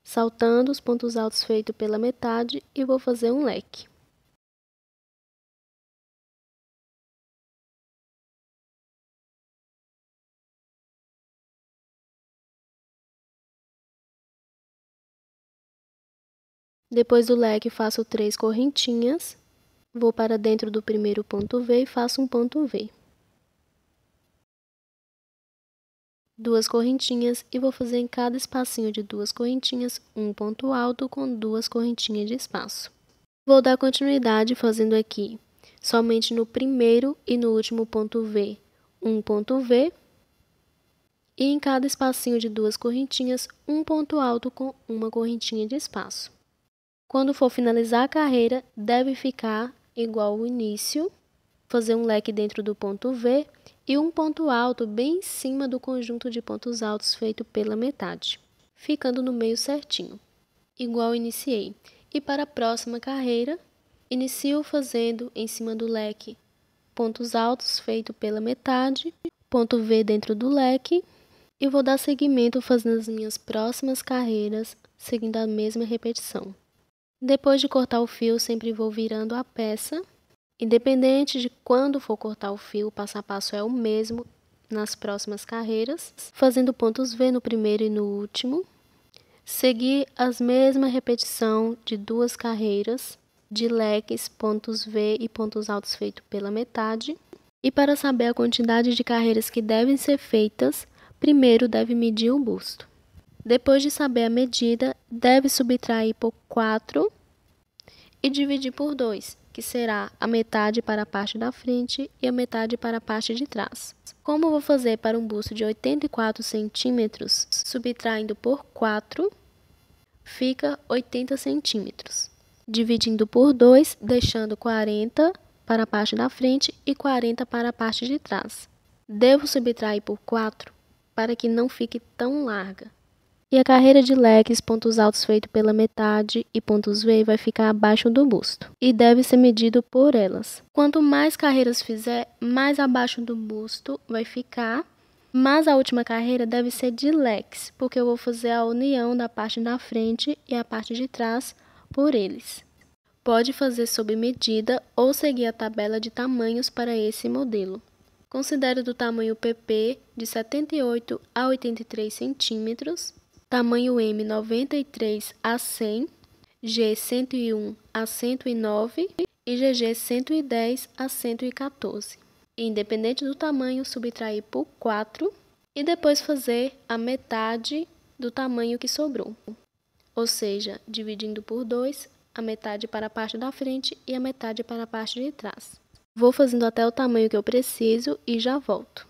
saltando os pontos altos feitos pela metade e vou fazer um leque. Depois do leque, faço três correntinhas, Vou para dentro do primeiro ponto V e faço um ponto V. Duas correntinhas e vou fazer em cada espacinho de duas correntinhas um ponto alto com duas correntinhas de espaço. Vou dar continuidade fazendo aqui somente no primeiro e no último ponto V um ponto V e em cada espacinho de duas correntinhas um ponto alto com uma correntinha de espaço. Quando for finalizar a carreira, deve ficar igual o início, fazer um leque dentro do ponto V e um ponto alto bem em cima do conjunto de pontos altos feito pela metade, ficando no meio certinho, igual iniciei. E para a próxima carreira, inicio fazendo em cima do leque pontos altos feito pela metade, ponto V dentro do leque, e vou dar seguimento fazendo as minhas próximas carreiras seguindo a mesma repetição. Depois de cortar o fio, sempre vou virando a peça. Independente de quando for cortar o fio, o passo a passo é o mesmo nas próximas carreiras, fazendo pontos V no primeiro e no último. Seguir as mesma repetição de duas carreiras de leques, pontos V e pontos altos feito pela metade. E para saber a quantidade de carreiras que devem ser feitas, primeiro deve medir o busto. Depois de saber a medida, deve subtrair por 4 e dividir por 2, que será a metade para a parte da frente e a metade para a parte de trás. Como vou fazer para um busto de 84 centímetros, subtraindo por 4, fica 80 centímetros. Dividindo por 2, deixando 40 para a parte da frente e 40 para a parte de trás. Devo subtrair por 4 para que não fique tão larga. E a carreira de leques, pontos altos feito pela metade e pontos V vai ficar abaixo do busto e deve ser medido por elas. Quanto mais carreiras fizer, mais abaixo do busto vai ficar. Mas a última carreira deve ser de leques, porque eu vou fazer a união da parte da frente e a parte de trás por eles. Pode fazer sob medida ou seguir a tabela de tamanhos para esse modelo. Considere do tamanho PP de 78 a 83 centímetros tamanho M 93 a 100, G 101 a 109 e GG 110 a 114. Independente do tamanho, subtrair por 4 e depois fazer a metade do tamanho que sobrou. Ou seja, dividindo por 2, a metade para a parte da frente e a metade para a parte de trás. Vou fazendo até o tamanho que eu preciso e já volto.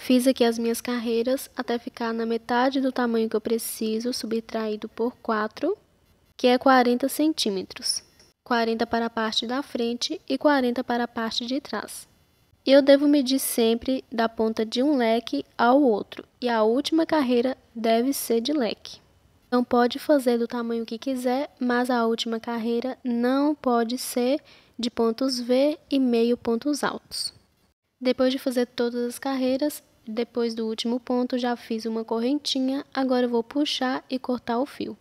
Fiz aqui as minhas carreiras até ficar na metade do tamanho que eu preciso, subtraído por 4, que é 40 centímetros. 40 para a parte da frente e 40 para a parte de trás. Eu devo medir sempre da ponta de um leque ao outro, e a última carreira deve ser de leque. Não pode fazer do tamanho que quiser, mas a última carreira não pode ser de pontos V e meio pontos altos. Depois de fazer todas as carreiras, depois do último ponto já fiz uma correntinha, agora vou puxar e cortar o fio.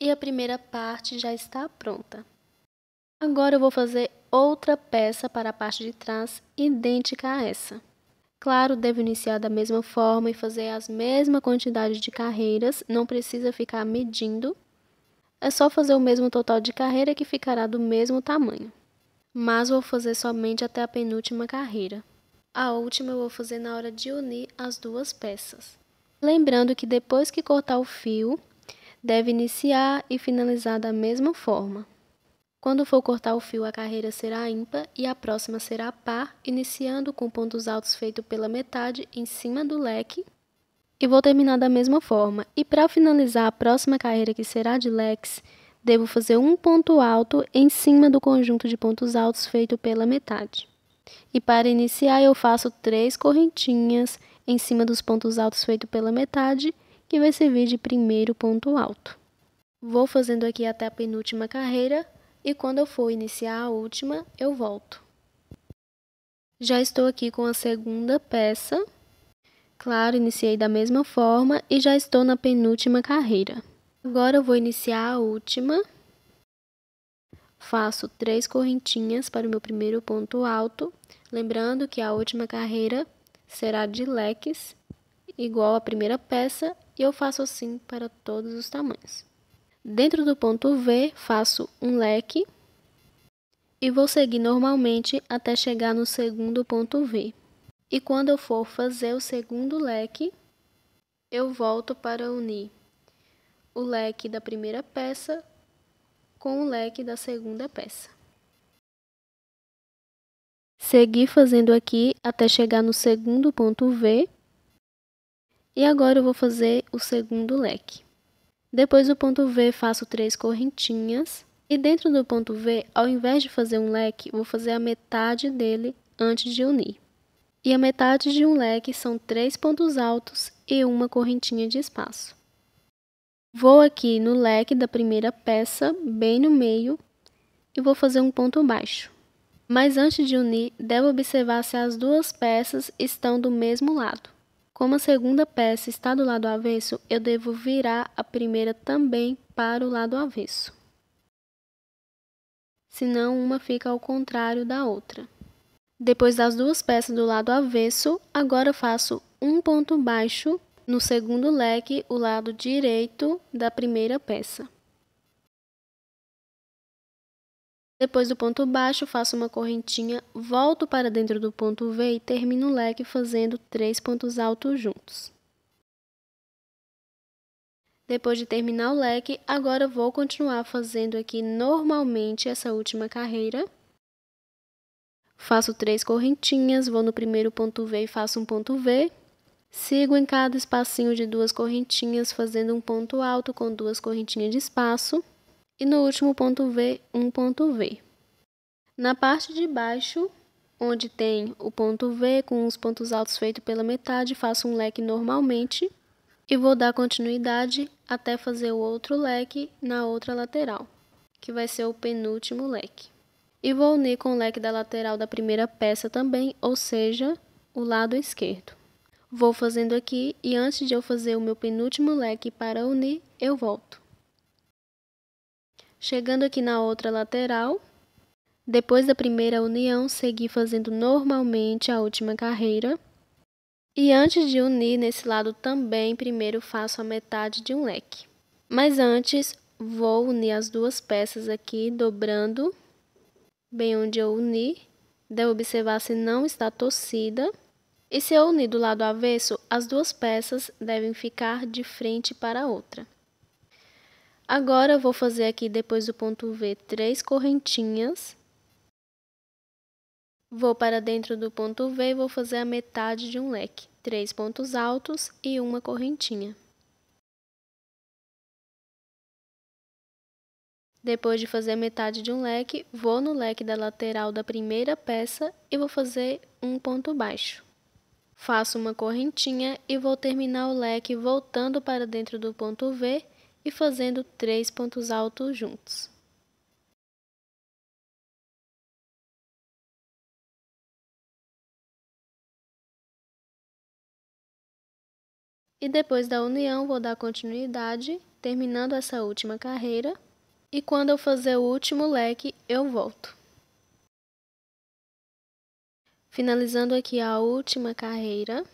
E a primeira parte já está pronta. Agora eu vou fazer outra peça para a parte de trás, idêntica a essa. Claro, devo iniciar da mesma forma e fazer as mesma quantidade de carreiras, não precisa ficar medindo. É só fazer o mesmo total de carreira que ficará do mesmo tamanho. Mas vou fazer somente até a penúltima carreira. A última eu vou fazer na hora de unir as duas peças. Lembrando que depois que cortar o fio, deve iniciar e finalizar da mesma forma. Quando for cortar o fio, a carreira será ímpar e a próxima será par, iniciando com pontos altos feitos pela metade em cima do leque e vou terminar da mesma forma. E para finalizar a próxima carreira, que será de lex, devo fazer um ponto alto em cima do conjunto de pontos altos feito pela metade. E para iniciar, eu faço três correntinhas em cima dos pontos altos feito pela metade, que vai servir de primeiro ponto alto. Vou fazendo aqui até a penúltima carreira, e quando eu for iniciar a última, eu volto. Já estou aqui com a segunda peça. Claro, iniciei da mesma forma e já estou na penúltima carreira. Agora eu vou iniciar a última. Faço três correntinhas para o meu primeiro ponto alto, lembrando que a última carreira será de leques, igual à primeira peça, e eu faço assim para todos os tamanhos. Dentro do ponto V, faço um leque e vou seguir normalmente até chegar no segundo ponto V. E quando eu for fazer o segundo leque, eu volto para unir o leque da primeira peça com o leque da segunda peça. Segui fazendo aqui até chegar no segundo ponto V. E agora eu vou fazer o segundo leque. Depois do ponto V, faço três correntinhas. E dentro do ponto V, ao invés de fazer um leque, vou fazer a metade dele antes de unir e a metade de um leque são três pontos altos e uma correntinha de espaço. Vou aqui no leque da primeira peça, bem no meio, e vou fazer um ponto baixo. Mas antes de unir, devo observar se as duas peças estão do mesmo lado. Como a segunda peça está do lado avesso, eu devo virar a primeira também para o lado avesso. Senão, uma fica ao contrário da outra. Depois das duas peças do lado avesso, agora faço um ponto baixo no segundo leque, o lado direito da primeira peça. Depois do ponto baixo, faço uma correntinha, volto para dentro do ponto V e termino o leque fazendo três pontos altos juntos. Depois de terminar o leque, agora vou continuar fazendo aqui normalmente essa última carreira. Faço três correntinhas, vou no primeiro ponto V e faço um ponto V. Sigo em cada espacinho de duas correntinhas, fazendo um ponto alto com duas correntinhas de espaço. E no último ponto V, um ponto V. Na parte de baixo, onde tem o ponto V com os pontos altos feitos pela metade, faço um leque normalmente e vou dar continuidade até fazer o outro leque na outra lateral, que vai ser o penúltimo leque e vou unir com o leque da lateral da primeira peça também, ou seja, o lado esquerdo. Vou fazendo aqui e antes de eu fazer o meu penúltimo leque para unir, eu volto. Chegando aqui na outra lateral, depois da primeira união, segui fazendo normalmente a última carreira. E antes de unir nesse lado também, primeiro faço a metade de um leque. Mas antes, vou unir as duas peças aqui, dobrando bem onde eu uni, deve observar se não está torcida. E se eu unir do lado avesso, as duas peças devem ficar de frente para a outra. Agora, eu vou fazer aqui, depois do ponto V, três correntinhas. Vou para dentro do ponto V e vou fazer a metade de um leque. Três pontos altos e uma correntinha. Depois de fazer metade de um leque, vou no leque da lateral da primeira peça e vou fazer um ponto baixo. Faço uma correntinha e vou terminar o leque voltando para dentro do ponto V e fazendo três pontos altos juntos. E depois da união, vou dar continuidade, terminando essa última carreira e quando eu fazer o último leque, eu volto. Finalizando aqui a última carreira,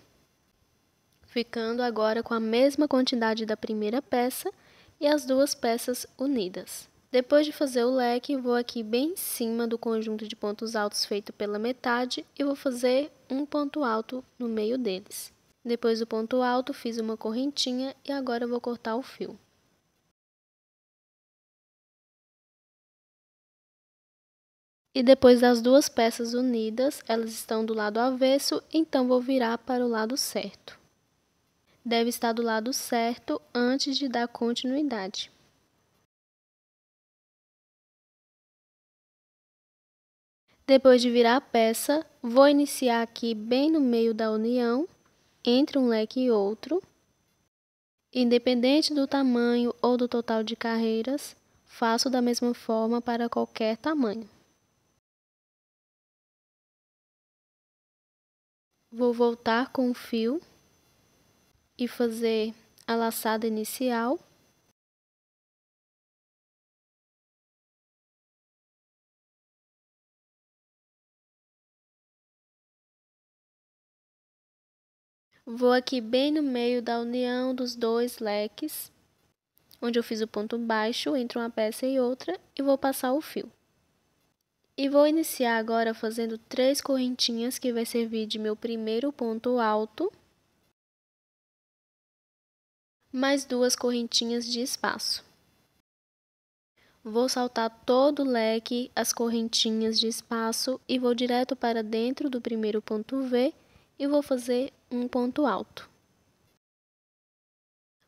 ficando agora com a mesma quantidade da primeira peça e as duas peças unidas. Depois de fazer o leque, vou aqui bem em cima do conjunto de pontos altos feito pela metade e vou fazer um ponto alto no meio deles. Depois do ponto alto, fiz uma correntinha e agora vou cortar o fio. E depois das duas peças unidas, elas estão do lado avesso, então vou virar para o lado certo. Deve estar do lado certo antes de dar continuidade. Depois de virar a peça, vou iniciar aqui bem no meio da união, entre um leque e outro. Independente do tamanho ou do total de carreiras, faço da mesma forma para qualquer tamanho. Vou voltar com o fio e fazer a laçada inicial. Vou aqui bem no meio da união dos dois leques, onde eu fiz o ponto baixo entre uma peça e outra, e vou passar o fio. E vou iniciar agora fazendo três correntinhas que vai servir de meu primeiro ponto alto. Mais duas correntinhas de espaço. Vou saltar todo o leque, as correntinhas de espaço e vou direto para dentro do primeiro ponto V e vou fazer um ponto alto.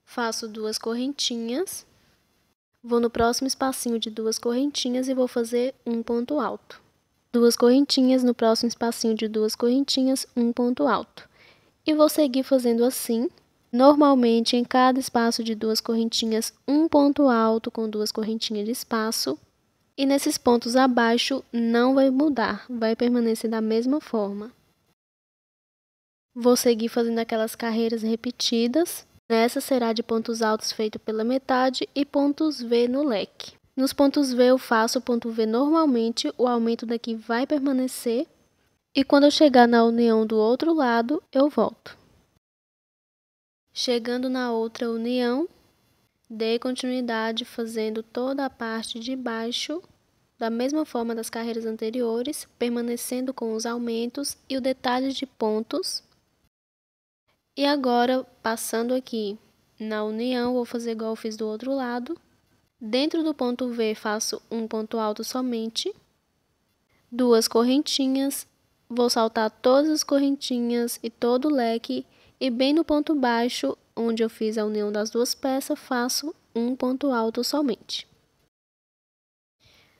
Faço duas correntinhas. Vou no próximo espacinho de duas correntinhas e vou fazer um ponto alto. Duas correntinhas, no próximo espacinho de duas correntinhas, um ponto alto. E vou seguir fazendo assim. Normalmente, em cada espaço de duas correntinhas, um ponto alto com duas correntinhas de espaço. E nesses pontos abaixo, não vai mudar, vai permanecer da mesma forma. Vou seguir fazendo aquelas carreiras repetidas. Nessa será de pontos altos feito pela metade e pontos V no leque. Nos pontos V eu faço o ponto V normalmente, o aumento daqui vai permanecer e quando eu chegar na união do outro lado, eu volto. Chegando na outra união, dei continuidade fazendo toda a parte de baixo da mesma forma das carreiras anteriores, permanecendo com os aumentos e o detalhe de pontos e agora, passando aqui na união, vou fazer igual eu fiz do outro lado. Dentro do ponto V, faço um ponto alto somente. Duas correntinhas. Vou saltar todas as correntinhas e todo o leque. E bem no ponto baixo, onde eu fiz a união das duas peças, faço um ponto alto somente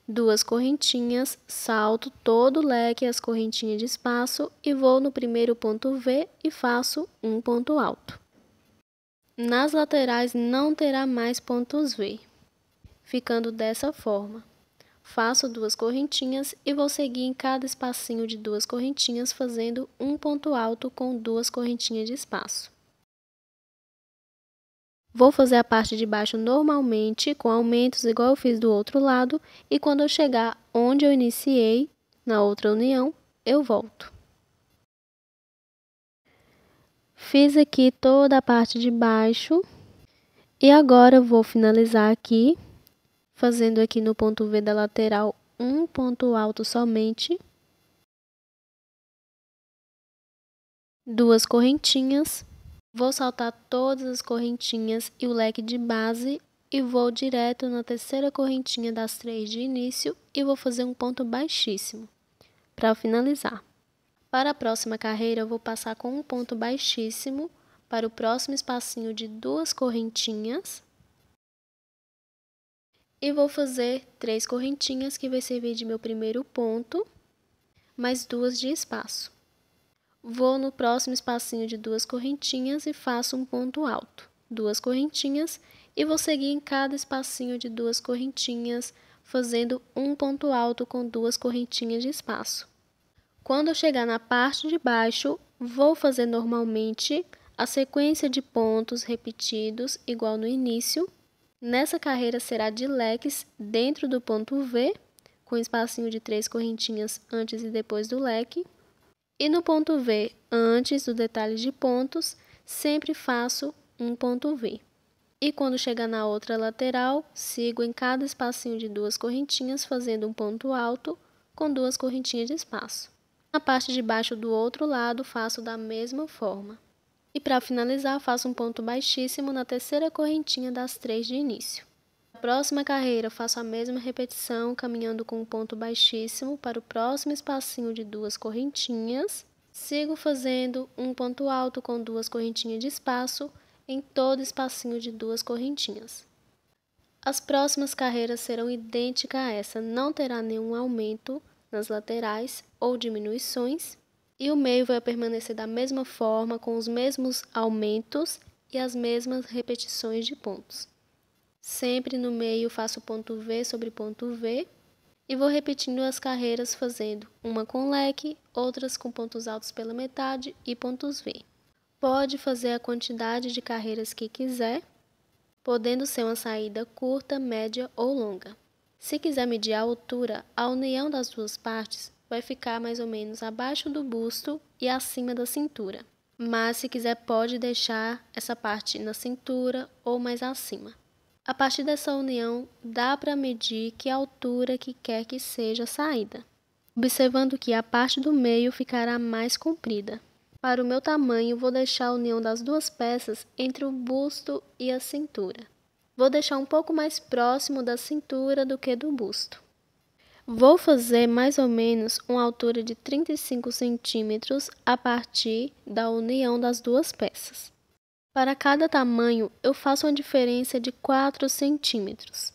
duas correntinhas, salto todo o leque as correntinhas de espaço e vou no primeiro ponto V e faço um ponto alto. Nas laterais não terá mais pontos V, ficando dessa forma. Faço duas correntinhas e vou seguir em cada espacinho de duas correntinhas fazendo um ponto alto com duas correntinhas de espaço. Vou fazer a parte de baixo normalmente, com aumentos igual eu fiz do outro lado, e quando eu chegar onde eu iniciei, na outra união, eu volto. Fiz aqui toda a parte de baixo, e agora eu vou finalizar aqui, fazendo aqui no ponto V da lateral um ponto alto somente, duas correntinhas, Vou saltar todas as correntinhas e o leque de base e vou direto na terceira correntinha das três de início e vou fazer um ponto baixíssimo para finalizar. Para a próxima carreira, eu vou passar com um ponto baixíssimo para o próximo espacinho de duas correntinhas e vou fazer três correntinhas que vai servir de meu primeiro ponto, mais duas de espaço. Vou no próximo espacinho de duas correntinhas e faço um ponto alto. Duas correntinhas e vou seguir em cada espacinho de duas correntinhas, fazendo um ponto alto com duas correntinhas de espaço. Quando eu chegar na parte de baixo, vou fazer normalmente a sequência de pontos repetidos igual no início. Nessa carreira será de leques dentro do ponto V, com espacinho de três correntinhas antes e depois do leque. E no ponto V, antes do detalhe de pontos, sempre faço um ponto V. E quando chegar na outra lateral, sigo em cada espacinho de duas correntinhas fazendo um ponto alto com duas correntinhas de espaço. Na parte de baixo do outro lado, faço da mesma forma. E para finalizar, faço um ponto baixíssimo na terceira correntinha das três de início próxima carreira, faço a mesma repetição, caminhando com um ponto baixíssimo para o próximo espacinho de duas correntinhas. Sigo fazendo um ponto alto com duas correntinhas de espaço em todo espacinho de duas correntinhas. As próximas carreiras serão idênticas a essa, não terá nenhum aumento nas laterais ou diminuições, e o meio vai permanecer da mesma forma, com os mesmos aumentos e as mesmas repetições de pontos. Sempre no meio faço ponto V sobre ponto V e vou repetindo as carreiras fazendo uma com leque, outras com pontos altos pela metade e pontos V. Pode fazer a quantidade de carreiras que quiser, podendo ser uma saída curta, média ou longa. Se quiser medir a altura, a união das duas partes vai ficar mais ou menos abaixo do busto e acima da cintura. Mas se quiser pode deixar essa parte na cintura ou mais acima. A partir dessa união, dá para medir que altura que quer que seja a saída, observando que a parte do meio ficará mais comprida. Para o meu tamanho, vou deixar a união das duas peças entre o busto e a cintura. Vou deixar um pouco mais próximo da cintura do que do busto. Vou fazer mais ou menos uma altura de 35 centímetros a partir da união das duas peças. Para cada tamanho, eu faço uma diferença de 4 centímetros.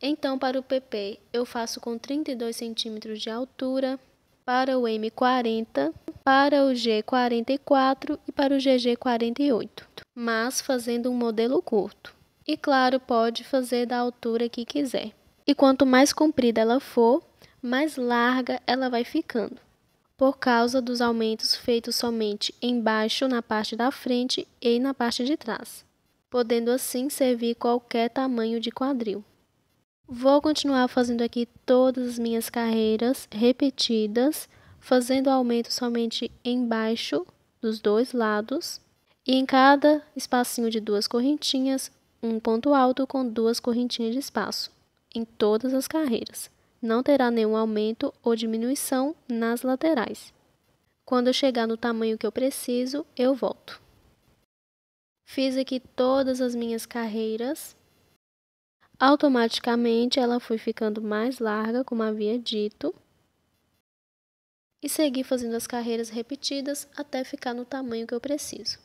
Então, para o PP, eu faço com 32 centímetros de altura, para o M40, para o G44 e para o GG48, mas fazendo um modelo curto. E claro, pode fazer da altura que quiser. E quanto mais comprida ela for, mais larga ela vai ficando por causa dos aumentos feitos somente embaixo, na parte da frente e na parte de trás, podendo assim servir qualquer tamanho de quadril. Vou continuar fazendo aqui todas as minhas carreiras repetidas, fazendo aumento somente embaixo dos dois lados e em cada espacinho de duas correntinhas, um ponto alto com duas correntinhas de espaço, em todas as carreiras não terá nenhum aumento ou diminuição nas laterais. Quando eu chegar no tamanho que eu preciso, eu volto. Fiz aqui todas as minhas carreiras. Automaticamente ela foi ficando mais larga, como havia dito. E segui fazendo as carreiras repetidas até ficar no tamanho que eu preciso.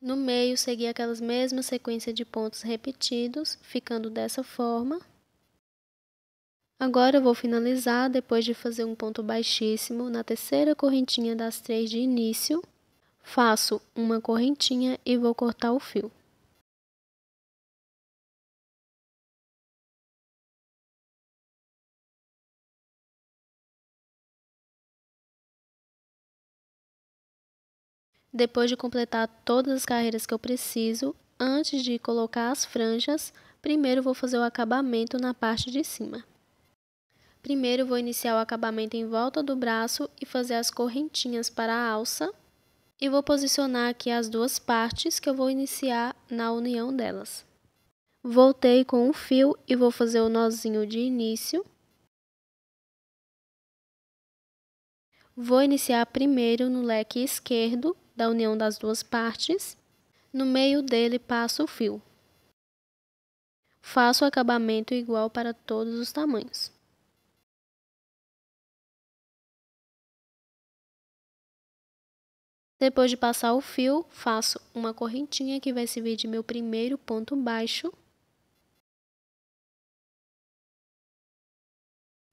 No meio, seguir aquelas mesmas sequência de pontos repetidos, ficando dessa forma. Agora eu vou finalizar depois de fazer um ponto baixíssimo na terceira correntinha das três de início. Faço uma correntinha e vou cortar o fio. Depois de completar todas as carreiras que eu preciso, antes de colocar as franjas, primeiro vou fazer o acabamento na parte de cima. Primeiro vou iniciar o acabamento em volta do braço e fazer as correntinhas para a alça. E vou posicionar aqui as duas partes que eu vou iniciar na união delas. Voltei com o fio e vou fazer o nozinho de início. Vou iniciar primeiro no leque esquerdo da união das duas partes. No meio dele passo o fio. Faço o acabamento igual para todos os tamanhos. Depois de passar o fio, faço uma correntinha que vai servir de meu primeiro ponto baixo.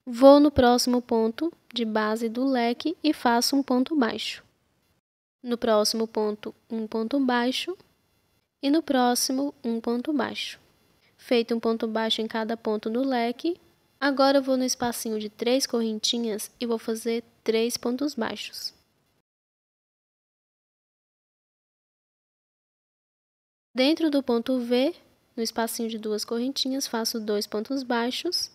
Vou no próximo ponto de base do leque e faço um ponto baixo no próximo ponto, um ponto baixo e no próximo, um ponto baixo. Feito um ponto baixo em cada ponto do leque, agora eu vou no espacinho de três correntinhas e vou fazer três pontos baixos. Dentro do ponto V, no espacinho de duas correntinhas, faço dois pontos baixos.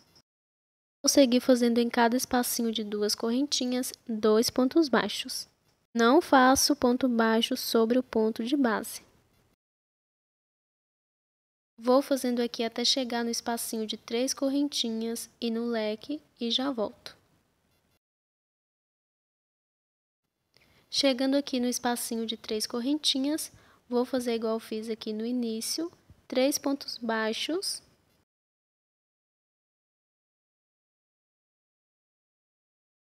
Vou seguir fazendo em cada espacinho de duas correntinhas, dois pontos baixos. Não faço ponto baixo sobre o ponto de base. Vou fazendo aqui até chegar no espacinho de três correntinhas e no leque e já volto. Chegando aqui no espacinho de três correntinhas, vou fazer igual fiz aqui no início, três pontos baixos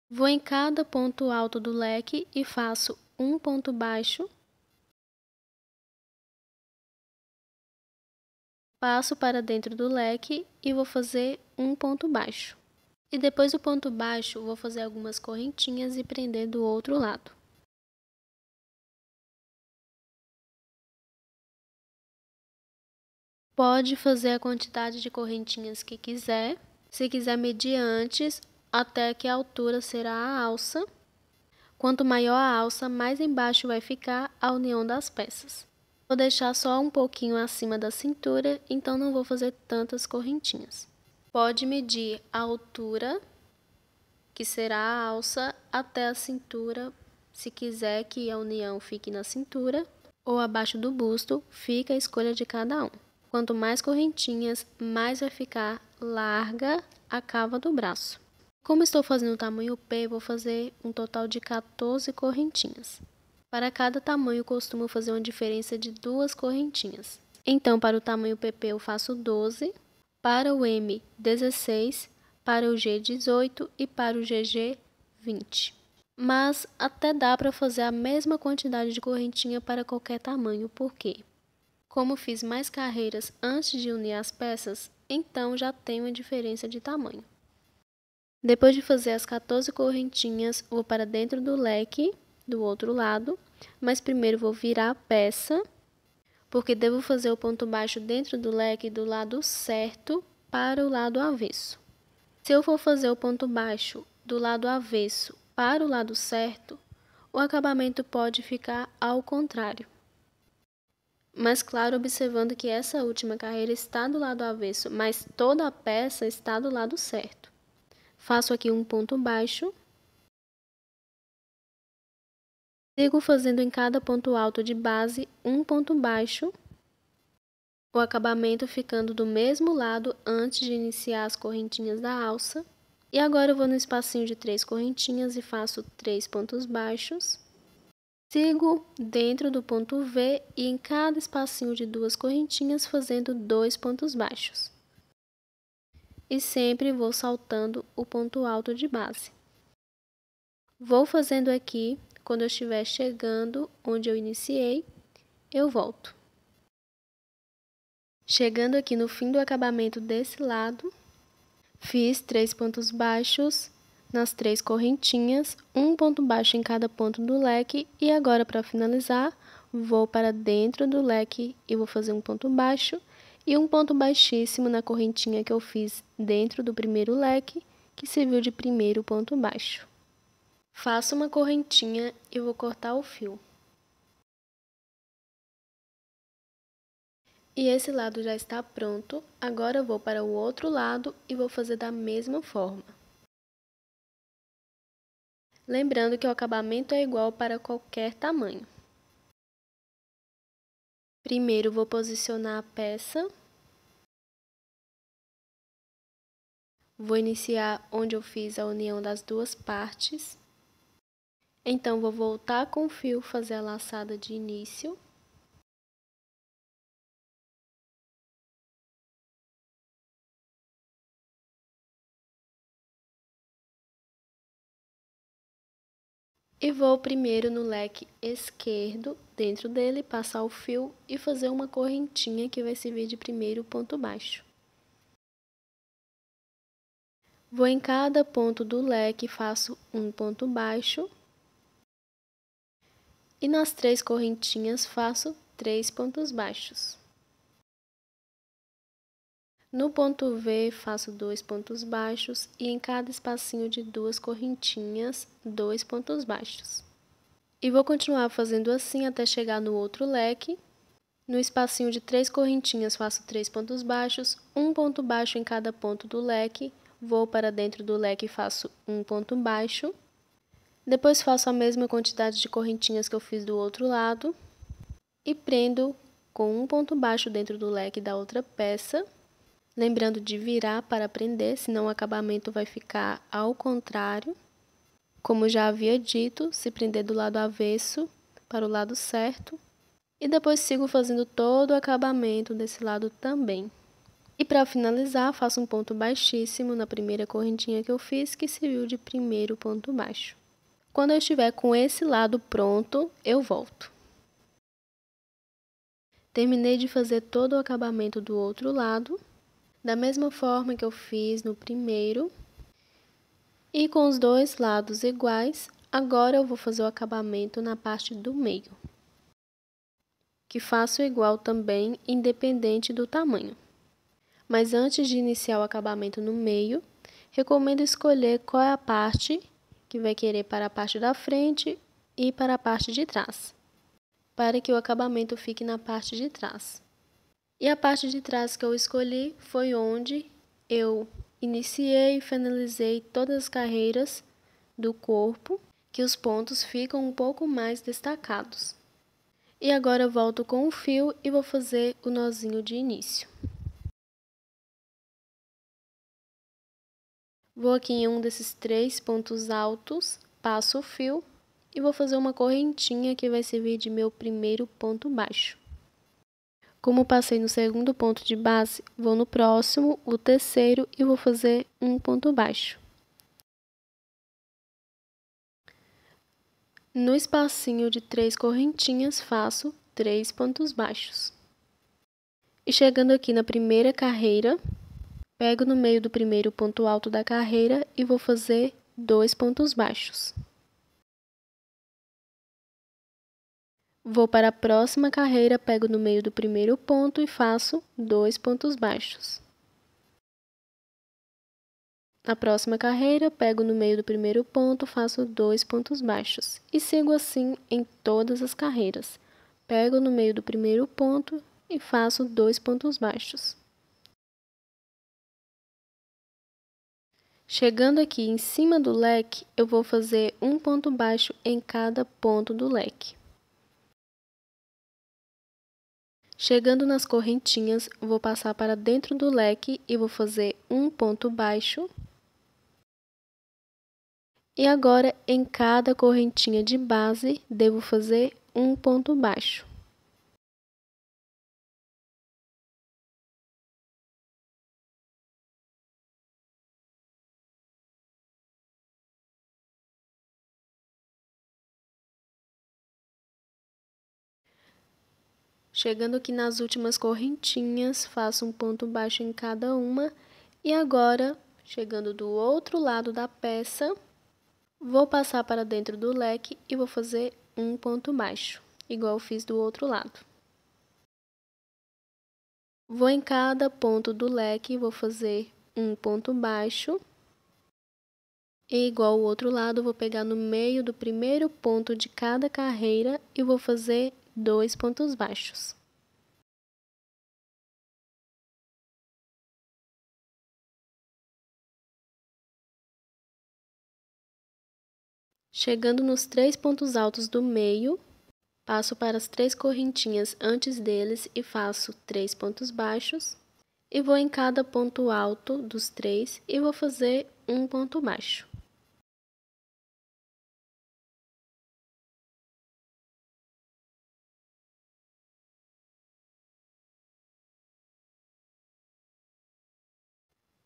Vou em cada ponto alto do leque e faço um ponto baixo. Passo para dentro do leque e vou fazer um ponto baixo. E depois do ponto baixo, vou fazer algumas correntinhas e prender do outro lado. Pode fazer a quantidade de correntinhas que quiser. Se quiser medir antes, até que a altura será a alça. Quanto maior a alça, mais embaixo vai ficar a união das peças. Vou deixar só um pouquinho acima da cintura, então não vou fazer tantas correntinhas. Pode medir a altura, que será a alça, até a cintura, se quiser que a união fique na cintura ou abaixo do busto, fica a escolha de cada um. Quanto mais correntinhas, mais vai ficar larga a cava do braço. Como estou fazendo o tamanho P, vou fazer um total de 14 correntinhas. Para cada tamanho, costumo fazer uma diferença de duas correntinhas. Então, para o tamanho PP, eu faço 12, para o M, 16, para o G, 18 e para o GG, 20. Mas até dá para fazer a mesma quantidade de correntinha para qualquer tamanho, por quê? Como fiz mais carreiras antes de unir as peças, então já tenho a diferença de tamanho. Depois de fazer as 14 correntinhas, vou para dentro do leque do outro lado, mas primeiro vou virar a peça, porque devo fazer o ponto baixo dentro do leque do lado certo para o lado avesso. Se eu for fazer o ponto baixo do lado avesso para o lado certo, o acabamento pode ficar ao contrário. Mas claro, observando que essa última carreira está do lado avesso, mas toda a peça está do lado certo. Faço aqui um ponto baixo. Sigo fazendo em cada ponto alto de base um ponto baixo. O acabamento ficando do mesmo lado antes de iniciar as correntinhas da alça. E agora eu vou no espacinho de três correntinhas e faço três pontos baixos. Sigo dentro do ponto V e em cada espacinho de duas correntinhas fazendo dois pontos baixos e sempre vou saltando o ponto alto de base. Vou fazendo aqui, quando eu estiver chegando onde eu iniciei, eu volto. Chegando aqui no fim do acabamento desse lado, fiz três pontos baixos nas três correntinhas, um ponto baixo em cada ponto do leque e agora para finalizar, vou para dentro do leque e vou fazer um ponto baixo e um ponto baixíssimo na correntinha que eu fiz dentro do primeiro leque, que serviu de primeiro ponto baixo. Faço uma correntinha e vou cortar o fio. E esse lado já está pronto, agora vou para o outro lado e vou fazer da mesma forma. Lembrando que o acabamento é igual para qualquer tamanho. Primeiro, vou posicionar a peça. Vou iniciar onde eu fiz a união das duas partes. Então, vou voltar com o fio, fazer a laçada de início. E vou primeiro no leque esquerdo, dentro dele, passar o fio e fazer uma correntinha que vai servir de primeiro ponto baixo. Vou em cada ponto do leque, faço um ponto baixo. E nas três correntinhas faço três pontos baixos. No ponto V, faço dois pontos baixos e em cada espacinho de duas correntinhas, dois pontos baixos. E vou continuar fazendo assim até chegar no outro leque. No espacinho de três correntinhas, faço três pontos baixos, um ponto baixo em cada ponto do leque, vou para dentro do leque e faço um ponto baixo. Depois faço a mesma quantidade de correntinhas que eu fiz do outro lado e prendo com um ponto baixo dentro do leque da outra peça. Lembrando de virar para prender, senão o acabamento vai ficar ao contrário. Como já havia dito, se prender do lado avesso para o lado certo. E depois sigo fazendo todo o acabamento desse lado também. E para finalizar, faço um ponto baixíssimo na primeira correntinha que eu fiz, que serviu de primeiro ponto baixo. Quando eu estiver com esse lado pronto, eu volto. Terminei de fazer todo o acabamento do outro lado da mesma forma que eu fiz no primeiro. E com os dois lados iguais, agora eu vou fazer o acabamento na parte do meio. Que faço igual também, independente do tamanho. Mas antes de iniciar o acabamento no meio, recomendo escolher qual é a parte que vai querer para a parte da frente e para a parte de trás, para que o acabamento fique na parte de trás. E a parte de trás que eu escolhi foi onde eu iniciei e finalizei todas as carreiras do corpo, que os pontos ficam um pouco mais destacados. E agora eu volto com o fio e vou fazer o nozinho de início. Vou aqui em um desses três pontos altos, passo o fio e vou fazer uma correntinha que vai servir de meu primeiro ponto baixo. Como passei no segundo ponto de base, vou no próximo, o terceiro e vou fazer um ponto baixo. No espacinho de três correntinhas, faço três pontos baixos. E chegando aqui na primeira carreira, pego no meio do primeiro ponto alto da carreira e vou fazer dois pontos baixos. Vou para a próxima carreira, pego no meio do primeiro ponto e faço dois pontos baixos. Na próxima carreira, pego no meio do primeiro ponto, faço dois pontos baixos e sigo assim em todas as carreiras. Pego no meio do primeiro ponto e faço dois pontos baixos. Chegando aqui em cima do leque, eu vou fazer um ponto baixo em cada ponto do leque. Chegando nas correntinhas, vou passar para dentro do leque e vou fazer um ponto baixo. E agora, em cada correntinha de base, devo fazer um ponto baixo. Chegando aqui nas últimas correntinhas, faço um ponto baixo em cada uma. E agora, chegando do outro lado da peça, vou passar para dentro do leque e vou fazer um ponto baixo, igual fiz do outro lado. Vou em cada ponto do leque e vou fazer um ponto baixo. E igual o outro lado, vou pegar no meio do primeiro ponto de cada carreira e vou fazer dois pontos baixos. Chegando nos três pontos altos do meio, passo para as três correntinhas antes deles e faço três pontos baixos. E vou em cada ponto alto dos três e vou fazer um ponto baixo.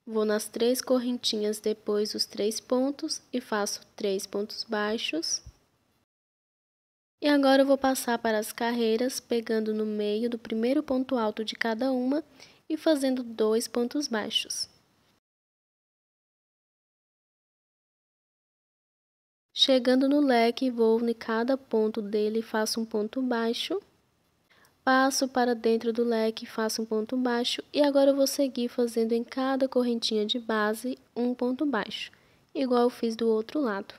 Vou nas três correntinhas depois dos três pontos e faço três pontos baixos. E agora eu vou passar para as carreiras, pegando no meio do primeiro ponto alto de cada uma e fazendo dois pontos baixos. Chegando no leque, vou em cada ponto dele e faço um ponto baixo. Passo para dentro do leque, faço um ponto baixo e agora eu vou seguir fazendo em cada correntinha de base um ponto baixo, igual eu fiz do outro lado.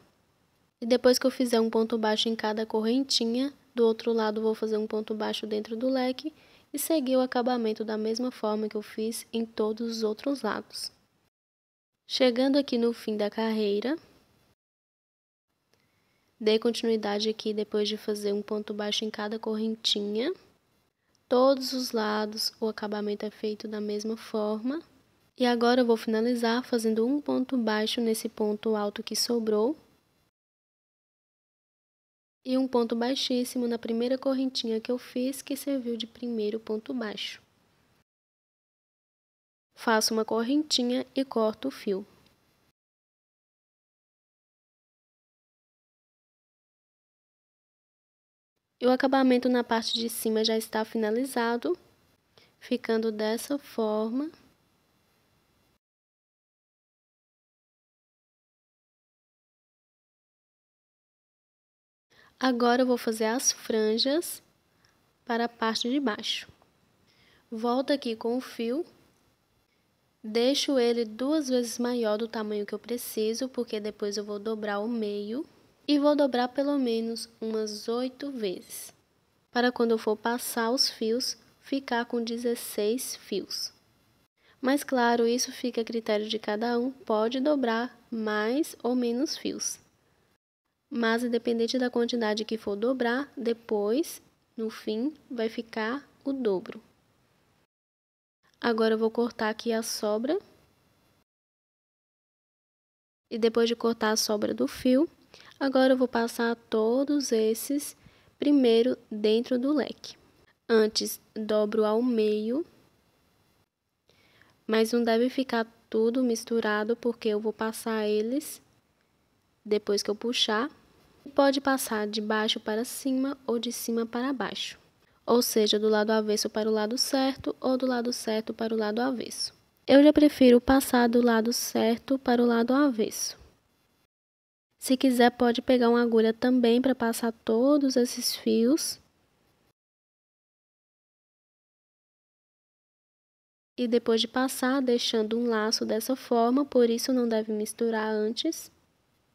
E depois que eu fizer um ponto baixo em cada correntinha, do outro lado vou fazer um ponto baixo dentro do leque e seguir o acabamento da mesma forma que eu fiz em todos os outros lados. Chegando aqui no fim da carreira, dei continuidade aqui depois de fazer um ponto baixo em cada correntinha todos os lados, o acabamento é feito da mesma forma. E agora eu vou finalizar fazendo um ponto baixo nesse ponto alto que sobrou. E um ponto baixíssimo na primeira correntinha que eu fiz, que serviu de primeiro ponto baixo. Faço uma correntinha e corto o fio. E o acabamento na parte de cima já está finalizado, ficando dessa forma. Agora eu vou fazer as franjas para a parte de baixo. Volto aqui com o fio, deixo ele duas vezes maior do tamanho que eu preciso, porque depois eu vou dobrar o meio e vou dobrar pelo menos umas oito vezes, para quando eu for passar os fios, ficar com 16 fios. Mas claro, isso fica a critério de cada um, pode dobrar mais ou menos fios. Mas independente da quantidade que for dobrar, depois, no fim, vai ficar o dobro. Agora eu vou cortar aqui a sobra. E depois de cortar a sobra do fio, Agora eu vou passar todos esses primeiro dentro do leque. Antes, dobro ao meio, mas não deve ficar tudo misturado, porque eu vou passar eles depois que eu puxar. Pode passar de baixo para cima ou de cima para baixo, ou seja, do lado avesso para o lado certo ou do lado certo para o lado avesso. Eu já prefiro passar do lado certo para o lado avesso. Se quiser, pode pegar uma agulha também para passar todos esses fios. E depois de passar, deixando um laço dessa forma, por isso não deve misturar antes,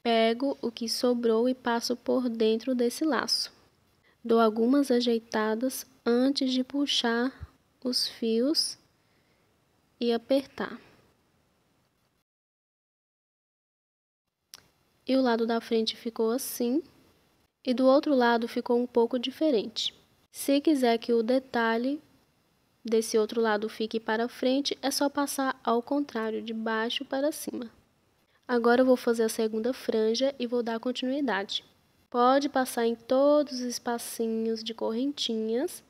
pego o que sobrou e passo por dentro desse laço. Dou algumas ajeitadas antes de puxar os fios e apertar. e o lado da frente ficou assim, e do outro lado ficou um pouco diferente. Se quiser que o detalhe desse outro lado fique para frente, é só passar ao contrário, de baixo para cima. Agora eu vou fazer a segunda franja e vou dar continuidade. Pode passar em todos os espacinhos de correntinhas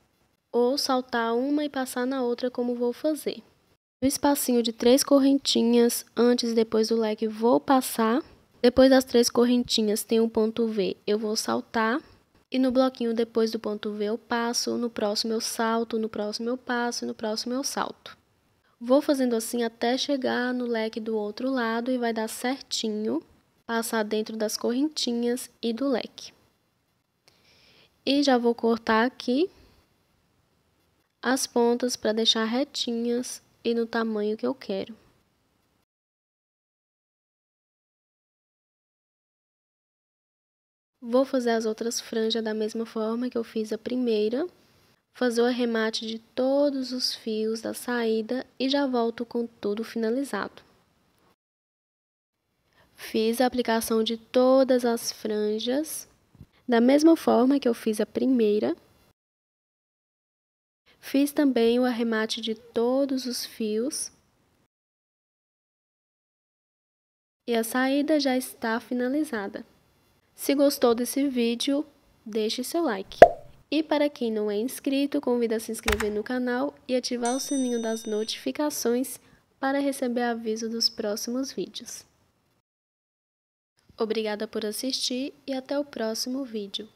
ou saltar uma e passar na outra como vou fazer. No espacinho de três correntinhas, antes e depois do leque, vou passar depois das três correntinhas tem o ponto V, eu vou saltar. E no bloquinho depois do ponto V eu passo, no próximo eu salto, no próximo eu passo, e no próximo eu salto. Vou fazendo assim até chegar no leque do outro lado e vai dar certinho passar dentro das correntinhas e do leque. E já vou cortar aqui as pontas para deixar retinhas e no tamanho que eu quero. Vou fazer as outras franjas da mesma forma que eu fiz a primeira. Fazer o arremate de todos os fios da saída e já volto com tudo finalizado. Fiz a aplicação de todas as franjas da mesma forma que eu fiz a primeira. Fiz também o arremate de todos os fios. E a saída já está finalizada. Se gostou desse vídeo, deixe seu like. E para quem não é inscrito, convida a se inscrever no canal e ativar o sininho das notificações para receber aviso dos próximos vídeos. Obrigada por assistir e até o próximo vídeo.